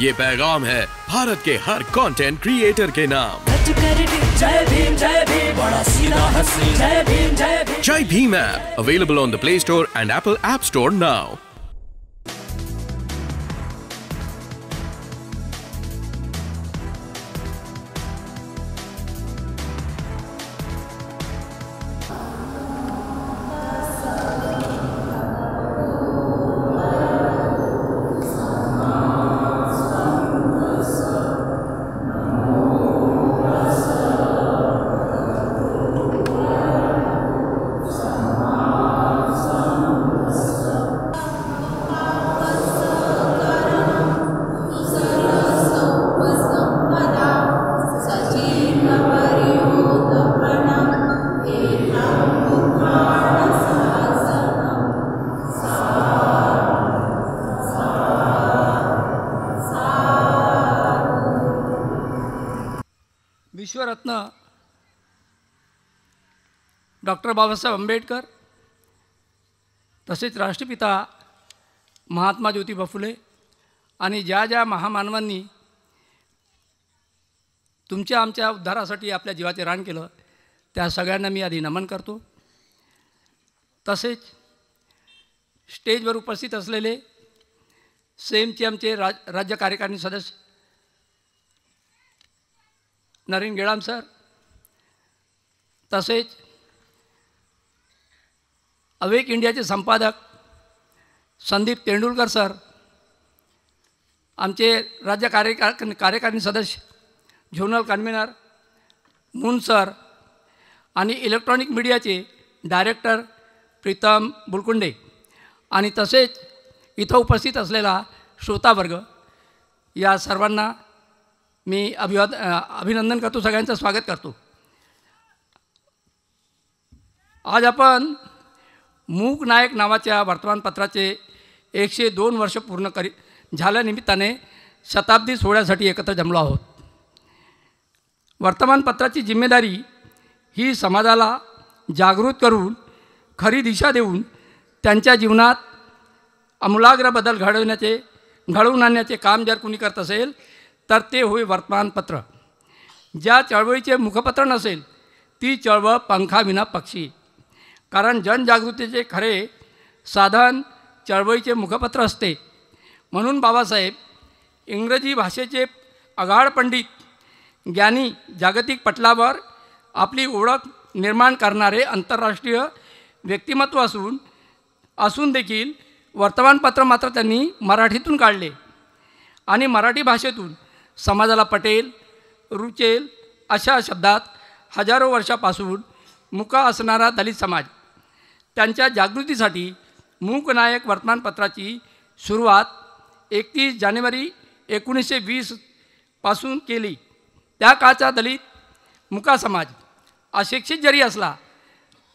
ये पैगाम है भारत के हर कंटेंट क्रिएटर के नाम जय भीम जय भीम बड़ा सीधा हसी जय भीम जय भीम जय Bhim app available on the play store and apple app store now Babasaheb Ambedkar तसेच राष्ट्रपिता महात्मा ज्योतिबा फुले आणि ज्या ज्या महामानवांनी तुमच्या आमच्या उद्धारासाठी आपल्या जीवाचे रान केलं त्या सगळ्यांना मी आधी नमन करतो तसेच स्टेजवर उपस्थित असलेले सेमचे आमचे राज राज्य कार्यकारिणी सदस्य नरेन गेळाम सर तसेच अवेक इंडियाचे संपादक संदीप तेंडुलकर सर आमचे राज्य कार्यका कार्यकारिणी सदस्य झोनल कन्व्हेनर मून सर आणि इलेक्ट्रॉनिक मीडियाचे डायरेक्टर प्रीतम बुलकुंडे आणि तसेच इथं उपस्थित असलेला श्रोतावर्ग या सर्वांना मी अभिवाद अभिनंदन करतो सगळ्यांचं स्वागत करतो आज आपण मूक नायक नावाच्या वर्तमानपत्राचे एकशे दोन वर्ष पूर्ण करी झाल्यानिमित्ताने शताब्दी सोहळ्यासाठी एकत्र जमलो आहोत वर्तमानपत्राची जिम्मेदारी ही समाजाला जागृत करून खरी दिशा देऊन त्यांच्या जीवनात अमूलाग्र बदल घडवण्याचे घडवून आणण्याचे काम जर कुणी करत असेल तर ते होय वर्तमानपत्र ज्या चळवळीचे मुखपत्र नसेल ती चळवळ पंखाविना पक्षी कारण जनजागृतीचे खरे साधन चळवळीचे मुखपत्र असते म्हणून बाबासाहेब इंग्रजी भाषेचे अगाढ पंडित ज्ञानी जागतिक पटलावर आपली ओळख निर्माण करणारे आंतरराष्ट्रीय व्यक्तिमत्व असून असून देखील वर्तमानपत्र मात्र त्यांनी मराठीतून काढले आणि मराठी भाषेतून समाजाला पटेल रुचेल अशा शब्दात हजारो वर्षापासून मुका असणारा दलित समाज त्यांच्या जागृतीसाठी मूकनायक वर्तमानपत्राची सुरुवात एकतीस जानेवारी एकोणीसशे वीसपासून केली त्या काळचा दलित मुका समाज अशिक्षित जरी असला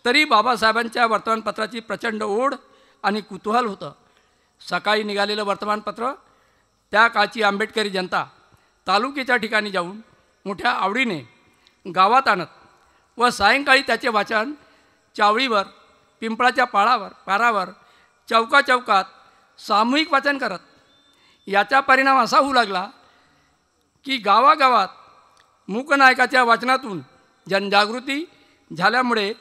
तरी बाबासाहेबांच्या वर्तमानपत्राची प्रचंड ओढ आणि कुतूहल होतं सकाळी निघालेलं वर्तमानपत्र त्या काळची आंबेडकरी जनता तालुक्याच्या ठिकाणी जाऊन मोठ्या आवडीने गावात आणत व सायंकाळी त्याचे वाचन चावळीवर पिंपळाच्या पाळावर पारावर चौका चौकात सामूहिक वाचन करत याचा परिणाम असा होऊ लागला की गावागावात मूकनायकाच्या वाचनातून जनजागृती झाल्यामुळे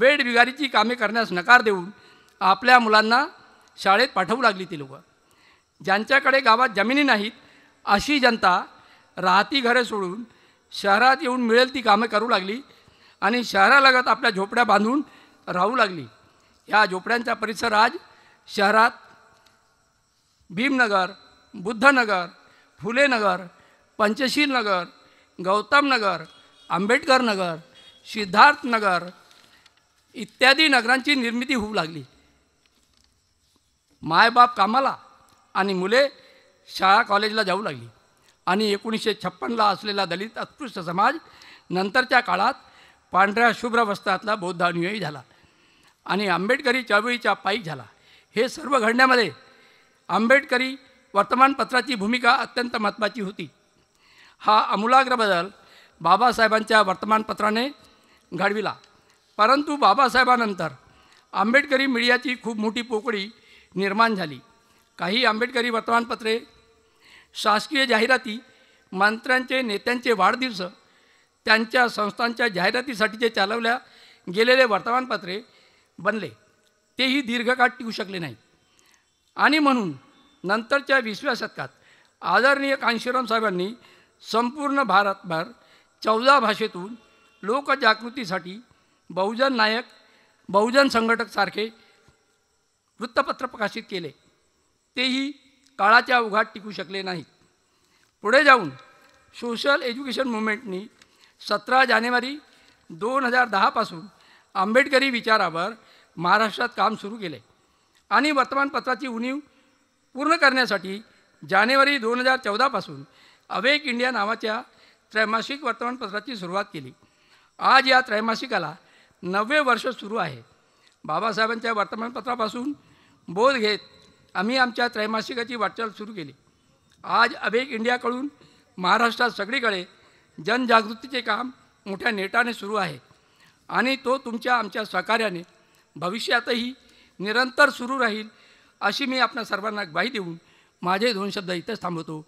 बेडबिगारीची कामे करण्यास नकार देऊन आपल्या मुलांना शाळेत पाठवू लागली ती लोकं ज्यांच्याकडे गावात जमिनी नाहीत अशी जनता राहती घरे सोडून शहरात येऊन मिळेल ती कामे करू लागली आणि शहरालगत आपल्या झोपड्या बांधून राहू लागली या झोपड्यांचा परिसर आज शहरात भीमनगर बुद्धनगर फुलेनगर पंचशीलनगर गौतमनगर आंबेडकर नगर सिद्धार्थनगर इत्यादी नगरांची निर्मिती होऊ लागली मायबाप कामाला आणि मुले शाळा कॉलेजला जाऊ लागली आणि एकोणीसशे छप्पनला असलेला दलित अस्पृश्य समाज नंतरच्या काळात पांढऱ्या शुभ्र वस्त्रातला अनुयायी झाला आणि आंबेडकरी चळवळीच्या पायी झाला हे सर्व घडण्यामध्ये आंबेडकरी वर्तमानपत्राची भूमिका अत्यंत महत्त्वाची होती हा आमूलाग्र बदल बाबासाहेबांच्या वर्तमानपत्राने घडविला परंतु बाबासाहेबानंतर आंबेडकरी मीडियाची खूप मोठी पोकळी निर्माण झाली काही आंबेडकरी वर्तमानपत्रे शासकीय जाहिराती मंत्र्यांचे नेत्यांचे वाढदिवस त्यांच्या संस्थांच्या जाहिरातीसाठीचे चालवल्या गेलेले वर्तमानपत्रे बनले तेही दीर्घकाळ टिकू शकले नाही आणि म्हणून नंतरच्या वीसव्या शतकात आदरणीय कांशीराम साहेबांनी संपूर्ण भारतभर चौदा भाषेतून लोकजागृतीसाठी बहुजन नायक बहुजन संघटकसारखे वृत्तपत्र प्रकाशित केले तेही काळाच्या उघात टिकू शकले नाहीत पुढे जाऊन सोशल एज्युकेशन मुवमेंटनी सतरा जानेवारी दोन हजार दहापासून आंबेडकरी विचारावर महाराष्ट्रात काम सुरू केले आणि वर्तमानपत्राची उणीव पूर्ण करण्यासाठी जानेवारी दोन हजार चौदापासून अवेक इंडिया नावाच्या त्रैमासिक वर्तमानपत्राची सुरुवात केली आज या त्रैमासिकाला नववे वर्ष सुरू आहे बाबासाहेबांच्या वर्तमानपत्रापासून बोध घेत आम्ही आमच्या त्रैमासिकाची वाटचाल सुरू केली आज अवेक इंडियाकडून महाराष्ट्रात सगळीकडे जनजागृतीचे काम मोठ्या नेटाने सुरू आहे आणि तो तुमच्या आमच्या सहकार्याने भविष्यातही निरंतर सुरू राहील अशी मी आपल्या सर्वांना ग्वाही देऊन माझे दोन शब्द इथंच थांबवतो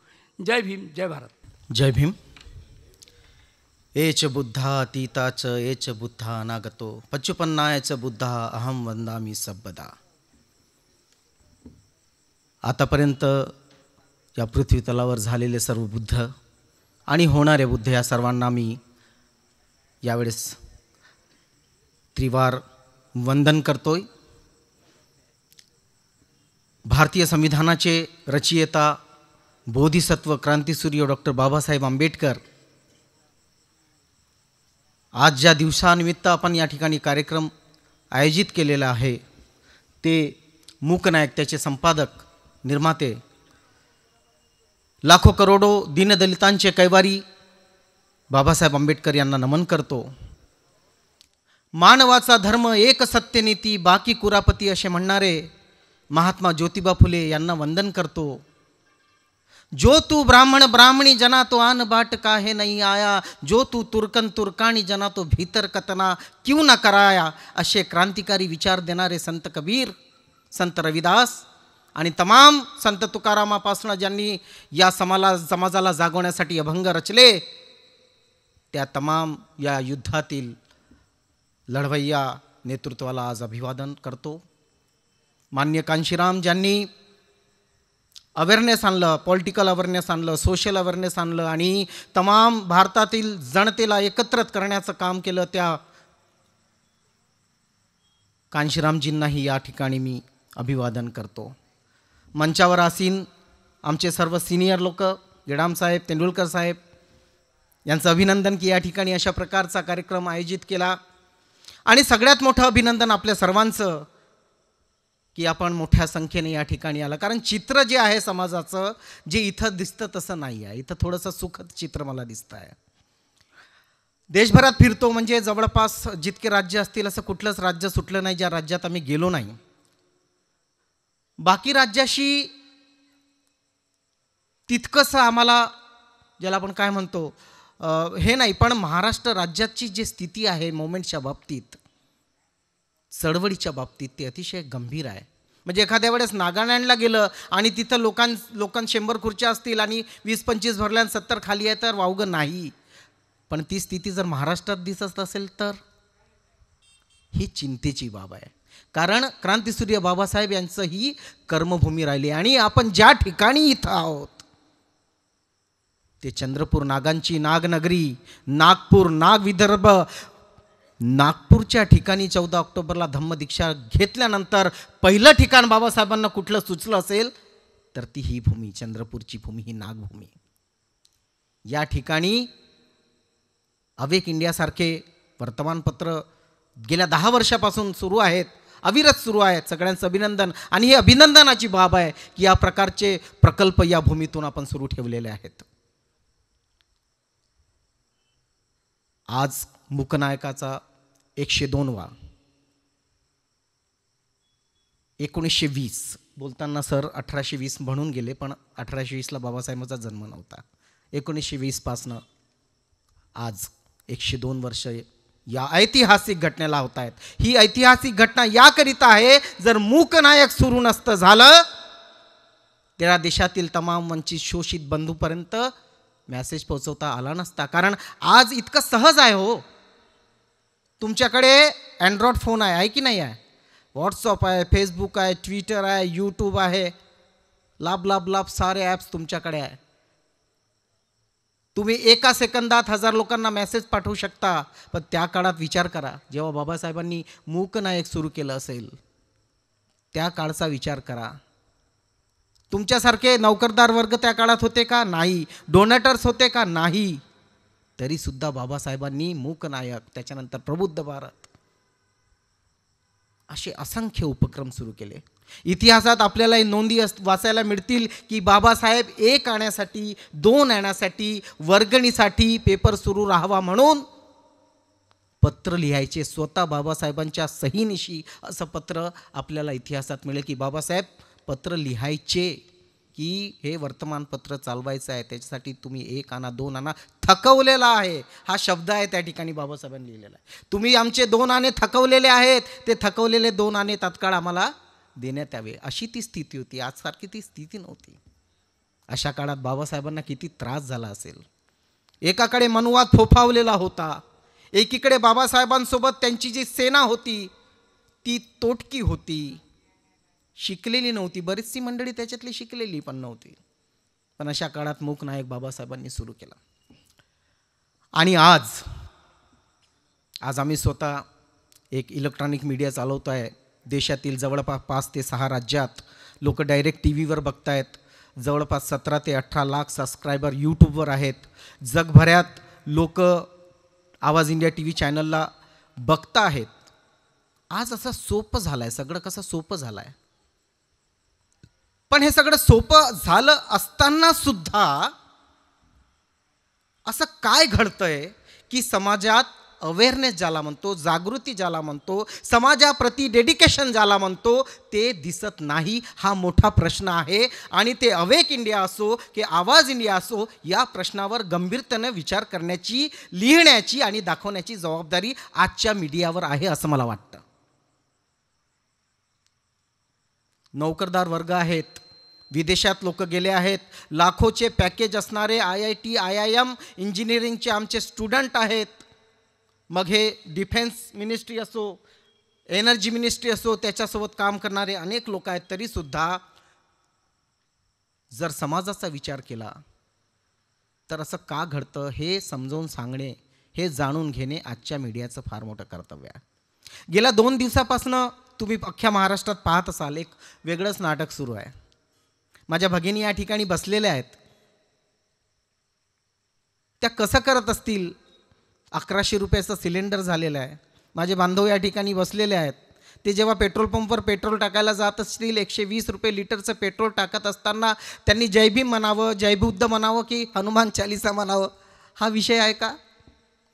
जय भीम जय भारत जय भीम एच बुद्धा तीताच एच बुद्धा अनागतो पचुपन्नायच बुद्धा अहम वंदामी सबदा आतापर्यंत या पृथ्वीतलावर झालेले सर्व बुद्ध आणि होणारे बुद्ध या सर्वांना मी यावेळेस त्रिवार वंदन करतोय भारतीय संविधानाचे रचयिता बोधिसत्व क्रांतीसूर्य डॉक्टर बाबासाहेब आंबेडकर आज ज्या दिवसानिमित्त आपण या ठिकाणी कार्यक्रम आयोजित केलेला आहे ते मूकनायक त्याचे संपादक निर्माते लाखो करोडो दीनदलितांचे कैवारी बाबासाहेब आंबेडकर यांना नमन करतो मानवाचा धर्म एक सत्यनीती बाकी कुरापती असे म्हणणारे महात्मा ज्योतिबा फुले यांना वंदन करतो जो तू ब्राह्मण ब्राह्मणी जना तो आन बाट का हे नाही आया जो तू तुर्कन तुर्काणी जना तो भीतर कतना क्यू ना कराया असे क्रांतिकारी विचार देणारे संत कबीर संत रविदास आणि तमाम संत तुकारामापासून ज्यांनी या समाला समाजाला जागवण्यासाठी अभंग रचले त्या तमाम या युद्धातील लढवय्या नेतृत्वाला आज अभिवादन करतो मान्य कांशीराम ज्यांनी अवेअरनेस आणलं पॉलिटिकल अवेअरनेस आणलं सोशल अवेअरनेस आणलं आणि तमाम भारतातील जनतेला एकत्रित करण्याचं काम केलं त्या कांशीरामजींनाही या ठिकाणी मी अभिवादन करतो मंचावर आसीन आमचे सर्व सिनियर लोक गिडामसाहेब साहेब तेंडुलकर साहेब यांचं अभिनंदन की या ठिकाणी अशा प्रकारचा कार्यक्रम आयोजित केला आणि सगळ्यात मोठं अभिनंदन आपल्या सर्वांचं की आपण मोठ्या संख्येने या ठिकाणी आलं कारण चित्र जे आहे समाजाचं जे इथं दिसतं तसं नाही आहे इथं थोडंसं सुखद चित्र मला दिसतं आहे देशभरात फिरतो म्हणजे जवळपास जितके राज्य असतील असं कुठलंच राज्य सुटलं नाही ज्या राज्यात आम्ही गेलो नाही बाकी राज्याशी तितकंसं आम्हाला ज्याला आपण काय म्हणतो हे नाही पण महाराष्ट्र राज्याची जी स्थिती आहे मोमेंटच्या बाबतीत चळवळीच्या बाबतीत ती अतिशय गंभीर आहे म्हणजे एखाद्या वेळेस नागालँडला गेलं आणि तिथं लोकां लोकां शंभर खुर्च्या असतील आणि वीस पंचवीस भरल्या सत्तर खाली आहे तर वावगं नाही पण ती स्थिती जर महाराष्ट्रात दिसत असेल तर ही चिंतेची बाब आहे कारण क्रांतीसूर्य बाबासाहेब यांचं ही कर्मभूमी राहिली आणि आपण ज्या ठिकाणी इथं आहोत ते चंद्रपूर नागांची नागनगरी नागपूर नाग विदर्भ नागपूरच्या ठिकाणी चौदा ऑक्टोबरला दीक्षा घेतल्यानंतर पहिलं ठिकाण बाबासाहेबांना कुठलं सुचलं असेल तर ती ही भूमी चंद्रपूरची भूमी ही नागभूमी या ठिकाणी अवेक इंडियासारखे वर्तमानपत्र गेल्या दहा वर्षापासून सुरू आहेत अविरत सुरू आहेत सगळ्यांचं अभिनंदन आणि ही अभिनंदनाची बाब आहे की या प्रकारचे प्रकल्प या भूमीतून आपण सुरू ठेवलेले आहेत आज मुकनायकाचा एकशे दोनवा एकोणीसशे वीस बोलताना सर अठराशे वीस म्हणून गेले पण अठराशे वीसला बाबासाहेबांचा जन्म नव्हता एकोणीसशे वीसपासनं आज एकशे दोन वर्ष या ऐतिहासिक घटनेला होत आहेत ही ऐतिहासिक घटना याकरिता आहे जर मूकनायक सुरू नसतं झालं त्या देशातील तमाम वंचित शोषित बंधूपर्यंत मॅसेज पोचवता आला नसता कारण आज इतकं सहज आहे हो तुमच्याकडे अँड्रॉइड फोन आहे आहे की नाही आहे व्हॉट्सअप आहे फेसबुक आहे ट्विटर आहे यूट्यूब आहे लाभ लाभ लाभ सारे ॲप्स तुमच्याकडे आहे तुम्ही एका सेकंदात हजार लोकांना मेसेज पाठवू शकता पण त्या काळात विचार करा जेव्हा बाबासाहेबांनी मूकनायक सुरू केलं असेल त्या काळचा विचार करा तुमच्यासारखे नौकरदार वर्ग त्या काळात होते का नाही डोनेटर्स होते का नाही तरीसुद्धा बाबासाहेबांनी मूकनायक त्याच्यानंतर प्रबुद्ध भारत असे असंख्य उपक्रम सुरू केले इतिहासात आपल्याला नोंदी अस वाचायला मिळतील की बाबासाहेब एक आणण्यासाठी दोन आणण्यासाठी वर्गणीसाठी पेपर सुरू राहावा म्हणून पत्र लिहायचे स्वतः बाबासाहेबांच्या सहीनिशी असं पत्र आपल्याला इतिहासात मिळेल की बाबासाहेब पत्र लिहायचे की हे वर्तमानपत्र चालवायचं आहे त्याच्यासाठी तुम्ही एक आणा दोन आणा थकवलेला आहे हा शब्द आहे त्या ठिकाणी बाबासाहेबांनी लिहिलेला आहे तुम्ही आमचे दोन आणे थकवलेले आहेत ते थकवलेले दोन आणे तात्काळ आम्हाला देण्यात यावे अशी ती स्थिती होती आजसारखी ती स्थिती नव्हती अशा काळात बाबासाहेबांना किती त्रास झाला असेल एकाकडे मनुवाद फोफावलेला होता एकीकडे बाबासाहेबांसोबत त्यांची जी सेना होती ती तोटकी होती शिकलेली नव्हती बरीचशी मंडळी त्याच्यातली शिकलेली पण नव्हती पण अशा काळात मूक नायक बाबासाहेबांनी सुरू केला आणि आज आज आम्ही स्वतः एक इलेक्ट्रॉनिक मीडिया चालवतो आहे देशातील जवळपास पाच ते सहा राज्यात लोक डायरेक्ट टी व्हीवर बघतायत जवळपास सतरा ते अठरा लाख सबस्क्रायबर यूट्यूबवर आहेत जगभरात लोक आवाज इंडिया टी व्ही चॅनलला बघता आहेत आज असं सोपं झालं आहे सगळं कसं सोपं झालं आहे पण हे सगळं सोपं झालं असताना सुद्धा असं काय घडतंय की समाजात अवेअरनेस ज्याला म्हणतो जागृती ज्याला म्हणतो समाजाप्रती डेडिकेशन ज्याला म्हणतो ते दिसत नाही हा मोठा प्रश्न आहे आणि ते अवेक इंडिया असो की आवाज इंडिया असो या प्रश्नावर गंभीरतेनं विचार करण्याची लिहिण्याची आणि दाखवण्याची जबाबदारी आजच्या मीडियावर आहे असं मला वाटतं नोकरदार वर्ग आहेत विदेशात लोक गेले आहेत लाखोचे पॅकेज असणारे IIT IIM इंजिनिअरिंगचे आमचे स्टुडंट आहेत मग हे डिफेन्स मिनिस्ट्री असो एनर्जी मिनिस्ट्री असो त्याच्यासोबत काम करणारे अनेक लोक आहेत तरीसुद्धा जर समाजाचा विचार केला तर असं का घडतं हे समजावून सांगणे हे जाणून घेणे आजच्या मीडियाचं फार मोठं कर्तव्य आहे गेल्या दोन दिवसापासनं तुम्ही अख्ख्या महाराष्ट्रात पाहत असाल एक वेगळंच नाटक सुरू आहे माझ्या भगिनी या ठिकाणी बसलेल्या आहेत त्या कसं करत असतील अकराशे रुपयाचं सिलेंडर झालेलं आहे माझे बांधव या ठिकाणी बसलेले आहेत ते जेव्हा पेट्रोल पंपवर पेट्रोल टाकायला जात असतील एकशे वीस रुपये लिटरचं पेट्रोल टाकत असताना त्यांनी जयभीम म्हणावं जयबुद्ध म्हणावं की हनुमान चालिसा म्हणावं हा विषय आहे का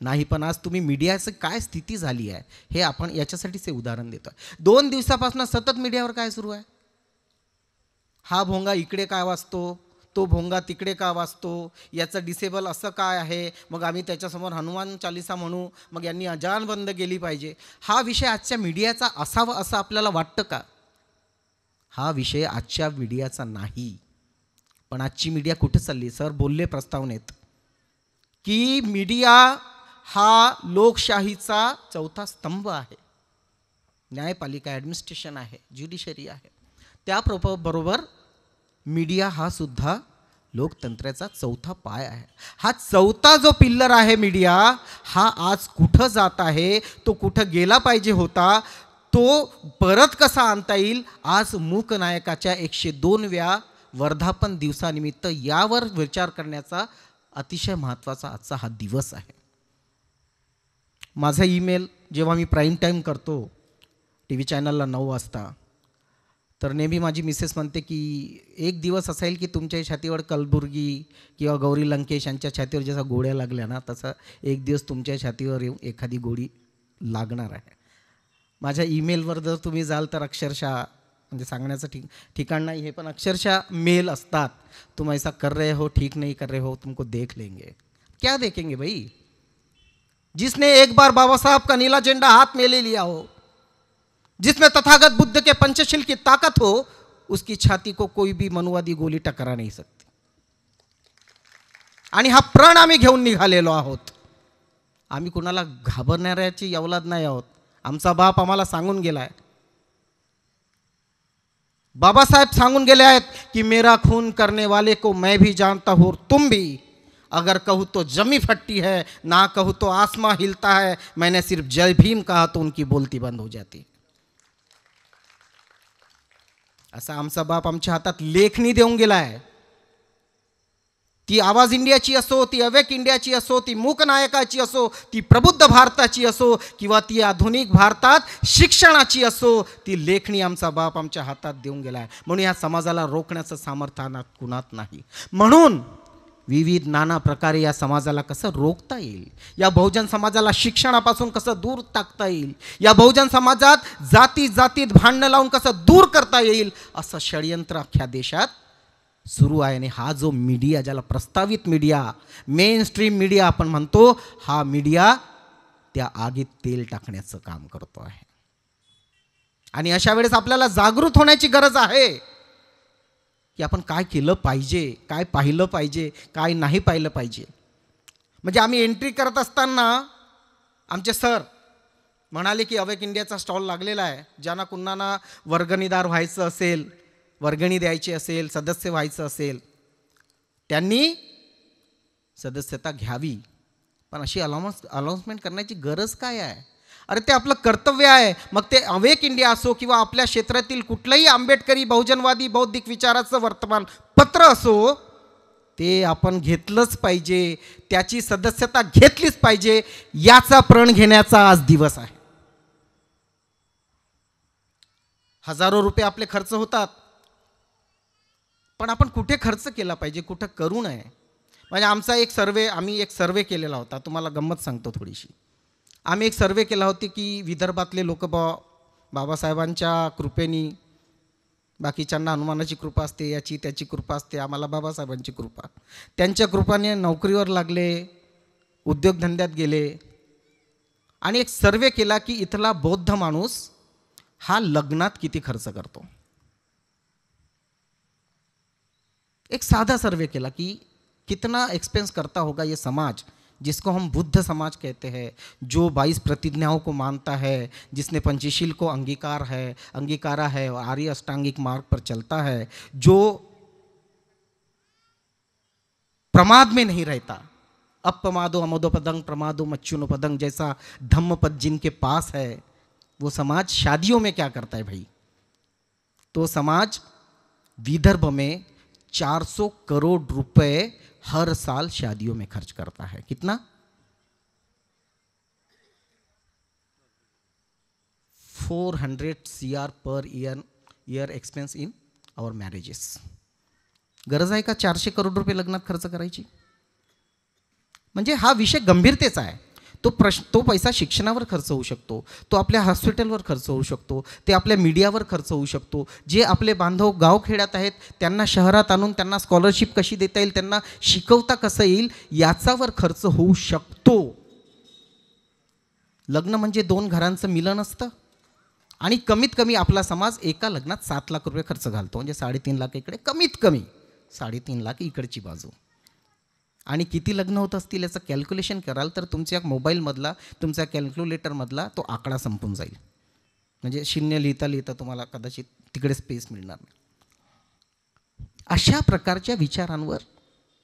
नाही पण आज तुम्ही मीडियाचं काय स्थिती झाली आहे हे आपण याच्यासाठीच हे उदाहरण देतो आहे दोन दिवसापासून सतत मीडियावर काय सुरू आहे हा भोंगा इकडे काय वाचतो तो भोंगा तिकडे का वाचतो याचं डिसेबल असं काय आहे मग आम्ही त्याच्यासमोर हनुमान चालिसा म्हणू मग यांनी अजान बंद केली पाहिजे हा विषय आजच्या मीडियाचा असावा असं आपल्याला वाटतं का हा विषय आजच्या मीडियाचा नाही पण आजची मीडिया कुठं चालली सर बोलले प्रस्तावनेत की मीडिया हा लोकशाहीचा चौथा स्तंभ आहे न्यायपालिका ॲडमिनिस्ट्रेशन आहे ज्युडिशरी आहे त्या बरोबर मीडिया हा सुद्धा लोकतंत्राचा चौथा पाय आहे हा चौथा जो पिल्लर आहे मीडिया हा आज कुठं जात आहे तो कुठं गेला पाहिजे होता तो परत कसा आणता येईल आज मूकनायकाच्या एकशे दोनव्या वर्धापन दिवसानिमित्त यावर विचार करण्याचा अतिशय महत्त्वाचा आजचा हा दिवस आहे माझा ईमेल जेव्हा मी प्राईम टाईम करतो टी व्ही चॅनलला नऊ वाजता तर नेहमी माझी मिसेस म्हणते की एक दिवस असेल की तुमच्या छातीवर कलबुर्गी किंवा गौरी लंकेश यांच्या छातीवर जसा गोळ्या लागल्या ना तसा एक दिवस तुमच्या छातीवर येऊन एखादी गोळी लागणार आहे माझ्या ईमेलवर जर तुम्ही जाल तर अक्षरशः म्हणजे सांगण्याचं ठिक ठिकाण नाही हे पण अक्षरशः मेल असतात तुम ऐसा कर रहे हो ठीक नाही कर रहे हो तुमको देख लेंगे क्या देखेंगे भाई जिसने एक बार बाबा साहब का नीला झंडा हाथ में ले लिया हो जिसमें तथागत बुद्ध के पंचशील की ताकत हो उसकी छाती को कोई भी मनुवादी गोली टकरा नहीं सकती आणि हा प्रण आम्ही घेऊन निघालेलो आहोत आम्ही कुणाला घाबरणाऱ्याची अवलाद नाही आहोत आमचा बाप आम्हाला सांगून गेलाय बाबासाहेब सांगून गेले आहेत की मेरा खून करने वाले को मैं भी जानता हूँ तुम भी अगर कहूँ तो जमी फट्टी है ना कहूँ तो आसमा हिलता है मैंने सिर्फ जय भीम कहा तो उनकी बोलती बंद हो जाती असा आमचा बाप आमच्या हातात लेखणी देऊन गेलाय ती आवाज इंडियाची असो ती अवेक इंडियाची असो ती मूकनायकाची असो ती प्रबुद्ध भारताची असो किंवा ती आधुनिक भारतात शिक्षणाची असो ती लेखणी आमचा बाप आमच्या हातात देऊन गेलाय म्हणून या समाजाला रोखण्याचं सामर्थ्य कुणात नाही म्हणून विविध नाना प्रकारे या समाजाला कसं रोखता येईल या बहुजन समाजाला शिक्षणापासून कसं दूर टाकता येईल या बहुजन समाजात जाती जातीत भांडणं लावून कसं दूर करता येईल असं षडयंत्र अख्या देशात सुरू आहे आणि हा जो मीडिया ज्याला प्रस्तावित मीडिया मेन स्ट्रीम मीडिया आपण म्हणतो हा मीडिया त्या आगीत तेल टाकण्याचं काम करतो आहे आणि अशा वेळेस आपल्याला जागृत होण्याची गरज आहे की आपण काय केलं पाहिजे काय पाहिलं पाहिजे काय नाही पाहिलं पाहिजे म्हणजे आम्ही एंट्री करत असताना आमचे सर म्हणाले की अवेक इंडियाचा स्टॉल लागलेला आहे ज्यांना कुणाना वर्गणीदार व्हायचं असेल वर्गणी द्यायची असेल सदस्य व्हायचं असेल त्यांनी सदस्यता घ्यावी पण अशी अलाउन्स अलाउन्समेंट करण्याची गरज काय आहे अरे ते आपलं कर्तव्य आहे मग ते अवेक इंडिया असो किंवा आपल्या क्षेत्रातील कुठलंही आंबेडकरी बहुजनवादी बौद्धिक विचाराचं वर्तमान पत्र असो ते आपण घेतलंच पाहिजे त्याची सदस्यता घेतलीच पाहिजे याचा प्रण घेण्याचा आज दिवस आहे हजारो रुपये आपले खर्च होतात पण आपण कुठे खर्च केला पाहिजे कुठं करू नये म्हणजे आमचा एक सर्वे आम्ही एक सर्वे केलेला होता तुम्हाला गंमत सांगतो थोडीशी आम्ही एक सर्वे केला होती की विदर्भातले लोक बा बाबासाहेबांच्या कृपेनी बाकीच्यांना हनुमानाची कृपा असते याची त्याची कृपा असते आम्हाला बाबासाहेबांची कृपा त्यांच्या कृपाने नोकरीवर लागले उद्योगधंद्यात गेले आणि एक सर्वे केला की इथला बौद्ध माणूस हा लग्नात किती खर्च करतो एक साधा सर्वे केला की कितना एक्सपेन्स करता होगा ये समाज जिसको हम बुद्ध समाज कहते हैं जो बाईस प्रतिज्ञाओं को मानता है जिसने पंचशील को अंगीकार है अंगीकारा है और आर्य अष्टांगिक मार्ग पर चलता है जो प्रमाद में नहीं रहता अपमादो अमोदोपदंग प्रमादो मच्छुनोपदंग जैसा धम्म पद जिनके पास है वो समाज शादियों में क्या करता है भाई तो समाज विदर्भ में 400 करोड़ रुपए हर साल शादियों में खर्च करता है कितना four hundred C per year year expense in our marriages गरज है का चारशे करोड रुपये लग्न खर्च करायची हा विषय गंभीरते है तो प्रश्न तो पैसा शिक्षणावर खर्च होऊ शकतो तो आपल्या हॉस्पिटलवर खर्च होऊ शकतो ते आपल्या मीडियावर खर्च होऊ शकतो जे आपले बांधव गावखेड्यात आहेत त्यांना शहरात आणून त्यांना स्कॉलरशिप कशी देता येईल त्यांना शिकवता कसं येईल याचावर खर्च होऊ शकतो लग्न म्हणजे दोन घरांचं मिलन असतं आणि कमीत कमी आपला समाज एका लग्नात सात लाख रुपये खर्च घालतो म्हणजे साडेतीन लाख इकडे कमीत कमी साडेतीन लाख इकडची बाजू आणि किती लग्न होत असतील याचं कॅल्क्युलेशन कराल तर तुमच्या मोबाईलमधला तुमच्या कॅल्क्युलेटरमधला तो आकडा संपून जाईल म्हणजे शून्य लिहिता लिहिता तुम्हाला कदाचित तिकडे स्पेस मिळणार नाही अशा प्रकारच्या विचारांवर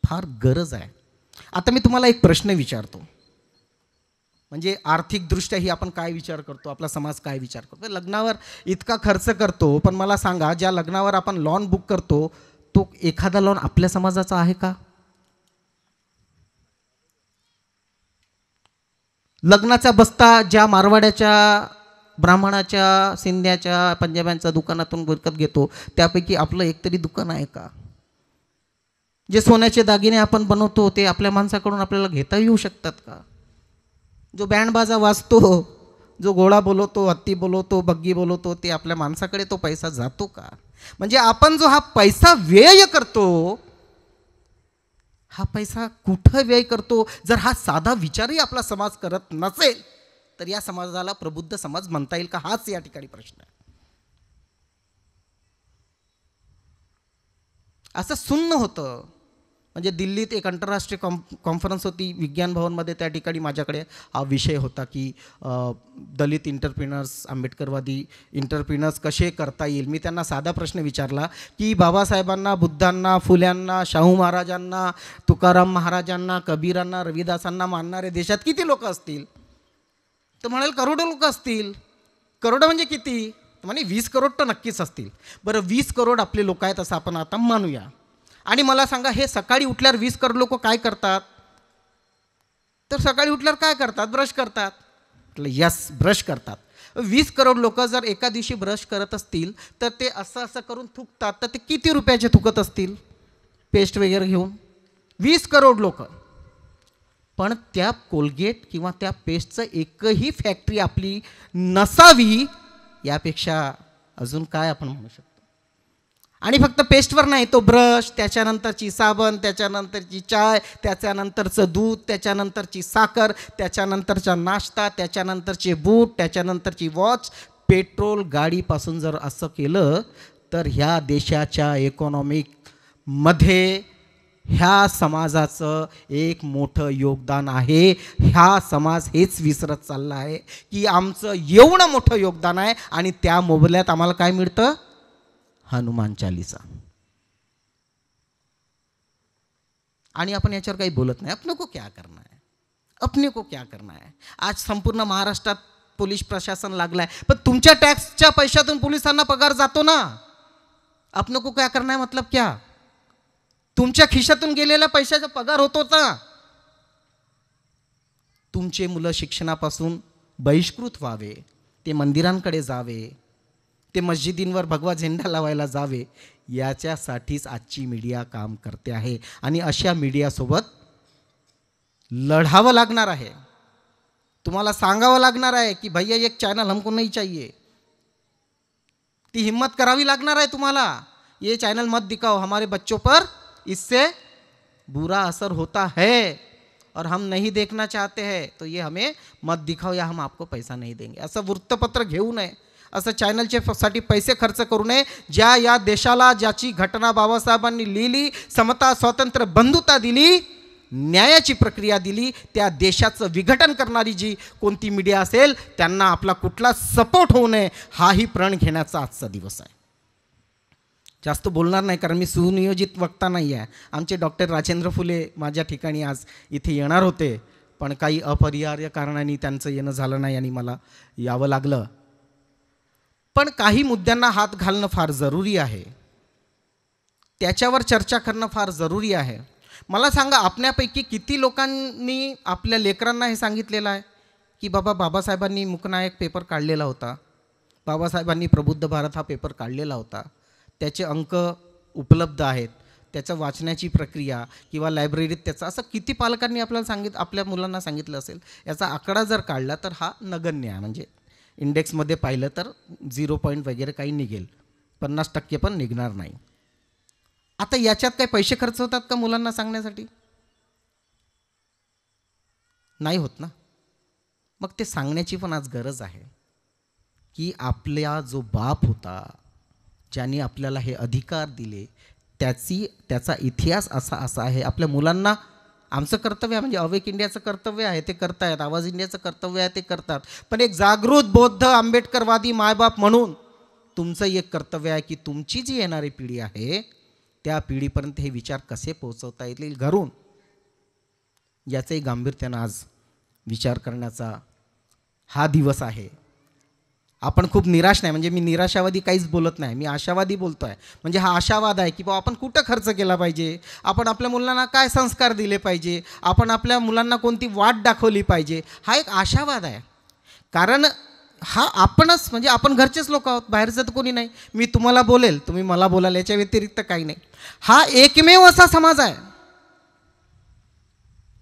फार गरज आहे आता मी तुम्हाला एक प्रश्न विचारतो म्हणजे आर्थिकदृष्ट्याही आपण काय विचार करतो आपला समाज काय विचार करतो लग्नावर इतका खर्च करतो पण मला सांगा ज्या लग्नावर आपण लॉन बुक करतो तो एखादा लॉन आपल्या समाजाचा आहे का लग्नाचा बस्ता ज्या मारवाड्याच्या ब्राह्मणाच्या सिंध्याच्या पंजाब्यांच्या दुकानातून विकत घेतो त्यापैकी आपलं एकतरी दुकान आहे का जे सोन्याचे दागिने आपण बनवतो ते आपल्या माणसाकडून आपल्याला घेता येऊ शकतात का जो बँडबाजा वाजतो जो गोळा बोलवतो हत्ती बोलवतो बग्गी बोलवतो ते आपल्या माणसाकडे तो पैसा जातो का म्हणजे आपण जो हा पैसा व्यय करतो हा पैसा कुठं व्यय करतो जर हा साधा विचारही आपला समाज करत नसेल तर या समाजाला प्रबुद्ध समाज म्हणता येईल का हाच या ठिकाणी प्रश्न आहे असं सुन्न होतं म्हणजे दिल्लीत एक आंतरराष्ट्रीय कॉम कॉन्फरन्स होती विज्ञान भवनमध्ये त्या ठिकाणी माझ्याकडे हा विषय होता की दलित इंटरप्रिनर्स आंबेडकरवादी इंटरप्रिनर्स कसे करता येईल मी त्यांना साधा प्रश्न विचारला की बाबासाहेबांना बुद्धांना फुल्यांना शाहू महाराजांना तुकाराम महाराजांना कबीरांना रविदासांना मानणारे देशात किती लोकं असतील तर म्हणाल करोडो लोक असतील करोडो म्हणजे किती म्हणे वीस करोड तर नक्कीच असतील बरं वीस करोड आपले लोक आहेत असं आपण आता मानूया आणि मला सांगा हे सकाळी उठल्यावर वीस करोड लोक काय करतात तर सकाळी उठल्यावर काय करतात ब्रश करतात म्हटलं यस ब्रश करतात वीस करोड लोक जर एका दिवशी ब्रश करत असतील तर ते असं असं करून थुकतात तर ते किती रुपयाचे थुकत असतील पेस्ट वगैरे घेऊन वीस करोड लोक पण त्या कोलगेट किंवा त्या पेस्टचं एकही फॅक्टरी आपली नसावी यापेक्षा अजून काय आपण म्हणू शकतो आणि फक्त पेस्टवर नाही तो ब्रश त्याच्यानंतरची साबण त्याच्यानंतरची चाय त्याच्यानंतरचं दूध त्याच्यानंतरची साखर त्याच्यानंतरचा नाश्ता त्याच्यानंतरचे बूट त्याच्यानंतरची वॉच पेट्रोल गाडीपासून जर असं केलं तर ह्या देशाच्या इकॉनॉमिकमध्ये ह्या समाजाचं एक मोठं योगदान आहे ह्या समाज हेच विसरत चालला आहे की आमचं एवढं मोठं योगदान आहे आणि त्या मोबदल्यात आम्हाला काय मिळतं हनुमान चालीसा आणि आपण याच्यावर काही बोलत नाही आपण को क्या करना है अपने को क्या करना है आज संपूर्ण महाराष्ट्रात पोलीस प्रशासन लागलाय पण तुमच्या टॅक्सच्या पैशातून पोलिसांना पगार जातो ना अपने को क्या करना है मतलब क्या तुमच्या खिशातून गेलेल्या पैशाचा पगार होतो ना तुमचे मुलं शिक्षणापासून बहिष्कृत व्हावे ते मंदिरांकडे जावे ते मस्जिदींवर भगवा झेंडा लावायला जावे याच्यासाठीच आजची मीडिया काम करते आहे आणि अशा मीडियासोबत लढावं लागणार आहे तुम्हाला सांगावं लागणार आहे की भैया एक चॅनल हमको नाही चाहिए ती हिम्मत करावी लागणार आहे तुम्हाला ये चॅनल मत दिखाओ हमारे बच्चों पर इससे बुरा असर होता है और हम नहीं देखना चाहते हैं तो ये हमें मत दिखाओ या हम आपको पैसा नहीं देंगे असं वृत्तपत्र घेऊ नये असं चॅनलचे साठी पैसे खर्च करू नये ज्या या देशाला ज्याची घटना बाबासाहेबांनी लिहिली समता स्वातंत्र्य बंधुता दिली न्यायाची प्रक्रिया दिली त्या देशाचं विघटन करणारी जी कोणती मीडिया असेल त्यांना आपला कुठला सपोर्ट होऊ नये हाही प्रण घेण्याचा आजचा दिवस आहे जास्त बोलणार नाही कारण मी सुनियोजित वक्ता नाही आहे आमचे डॉक्टर राजेंद्र फुले माझ्या ठिकाणी आज इथे येणार होते पण काही अपरिहार्य कारणाने त्यांचं येणं झालं नाही आणि मला यावं लागलं पण काही मुद्द्यांना हात घालणं फार जरुरी आहे त्याच्यावर चर्चा करणं फार जरुरी आहे मला सांगा आपल्यापैकी किती लोकांनी आपल्या लेकरांना हे सांगितलेलं आहे की बाबा बाबासाहेबांनी मुकनायक पेपर काढलेला होता बाबासाहेबांनी प्रबुद्ध भारत हा पेपर काढलेला होता त्याचे अंक उपलब्ध आहेत त्याचं वाचण्याची प्रक्रिया किंवा लायब्ररीत त्याचं असं किती पालकांनी आपल्याला सांगित आपल्या मुलांना सांगितलं असेल याचा आकडा जर काढला तर हा नगण्य आहे म्हणजे इंडेक्समध्ये पाहिलं तर झिरो पॉईंट वगैरे काही निघेल पन्नास टक्के पण निघणार नाही आता याच्यात काही पैसे खर्च होतात का मुलांना सांगण्यासाठी नाही होत ना मग ते सांगण्याची पण आज गरज आहे की आपल्या जो बाप होता ज्याने आपल्याला हे अधिकार दिले त्याची त्याचा इतिहास असा असा आहे आपल्या मुलांना आमचं कर्तव्य म्हणजे अवेक इंडियाचं कर्तव्य आहे ते करतायत आवाज इंडियाचं कर्तव्य आहे ते करतात पण एक जागृत बौद्ध आंबेडकरवादी मायबाप म्हणून तुमचं एक कर्तव्य आहे की तुमची जी येणारी पिढी आहे त्या पिढीपर्यंत हे विचार कसे पोहोचवता येतील घरून याचंही गांभीर्यानं आज विचार करण्याचा हा दिवस आहे आपण खूप निराश नाही म्हणजे मी निराशावादी काहीच बोलत नाही मी आशावादी बोलतो आहे म्हणजे हा आशावाद आहे की बाबा आपण कुठं खर्च केला पाहिजे आपण आपल्या मुलांना काय संस्कार दिले पाहिजे आपण आपल्या मुलांना कोणती वाट दाखवली पाहिजे हा एक आशावाद आहे कारण हा आपणच म्हणजे आपण घरचेच लोक आहोत बाहेरचं तर कोणी नाही मी तुम्हाला बोलेल तुम्ही मला बोलाल याच्या व्यतिरिक्त काही नाही हा एकमेव असा समाज आहे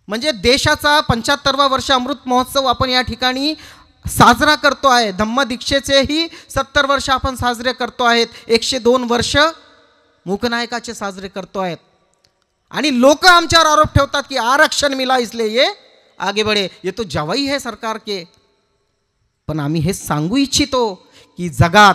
म्हणजे देशाचा पंच्याहत्तरवा वर्ष अमृत महोत्सव आपण या ठिकाणी साजरा करतो आहे धम्मदीक्षेचेही सत्तर वर्ष आपण साजरे करतो आहेत एकशे दोन वर्ष मूकनायकाचे साजरे करतो आहेत आणि लोक आमच्यावर आरोप ठेवतात की आरक्षण मिला इसले ये आगे बढे ये तो जवाई है सरकार के पण आम्ही हे सांगू इच्छितो की जगात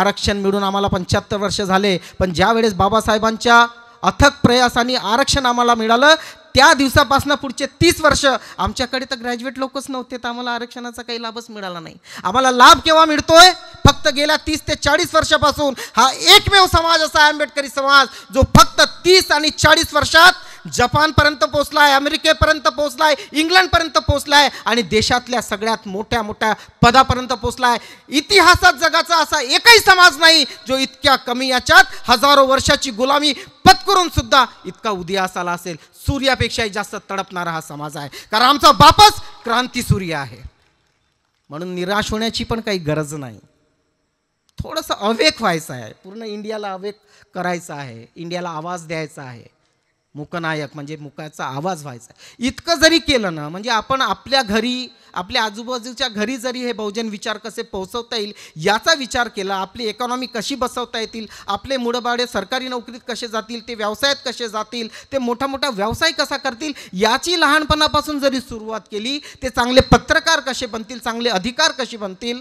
आरक्षण मिळून आम्हाला पंच्याहत्तर वर्ष झाले पण ज्या वेळेस बाबासाहेबांच्या अथक प्रयासाने आरक्षण आम्हाला मिळालं त्या दिवसापासून पुढचे तीस वर्ष आमच्याकडे तर ग्रॅज्युएट लोकच नव्हते तर आम्हाला आरक्षणाचा काही लाभच मिळाला नाही आम्हाला लाभ केव्हा मिळतोय फक्त गेल्या तीस ते चाळीस वर्षापासून हा एकमेव समाज असा आंबेडकरी समाज जो फक्त तीस आणि चाळीस वर्षात जपानपर्यंत पोचला आहे अमेरिकेपर्यंत पोचला आहे इंग्लंडपर्यंत पोचला आहे आणि देशातल्या सगळ्यात मोठ्या मोठ्या पदापर्यंत पोचला आहे इतिहासात जगाचा असा एकही समाज नाही जो इतक्या कमी याच्यात हजारो वर्षाची गुलामी पत्करून सुद्धा इतका उदयास आला असेल सूर्यापेक्षाही जास्त तडपणारा हा समाज आहे कारण आमचा बापच क्रांती सूर्य आहे म्हणून निराश होण्याची पण काही गरज नाही थोडंसं अवेक व्हायचं आहे पूर्ण इंडियाला अवेक करायचा आहे इंडियाला आवाज द्यायचा आहे मुकनायक म्हणजे मुकाचा आवाज व्हायचा इतकं जरी केलं ना म्हणजे आपण आपल्या घरी आपल्या आजूबाजूच्या घरी जरी हे बहुजन विचार कसे पोहोचवता येईल याचा विचार केला आपली इकॉनॉमी कशी बसवता येतील आपले मुडबाडे सरकारी नोकरीत कसे जातील ते व्यवसायात कसे जातील ते मोठा मोठा व्यवसाय कसा करतील याची लहानपणापासून जरी सुरुवात केली ते चांगले पत्रकार कसे बनतील चांगले अधिकार कसे बनतील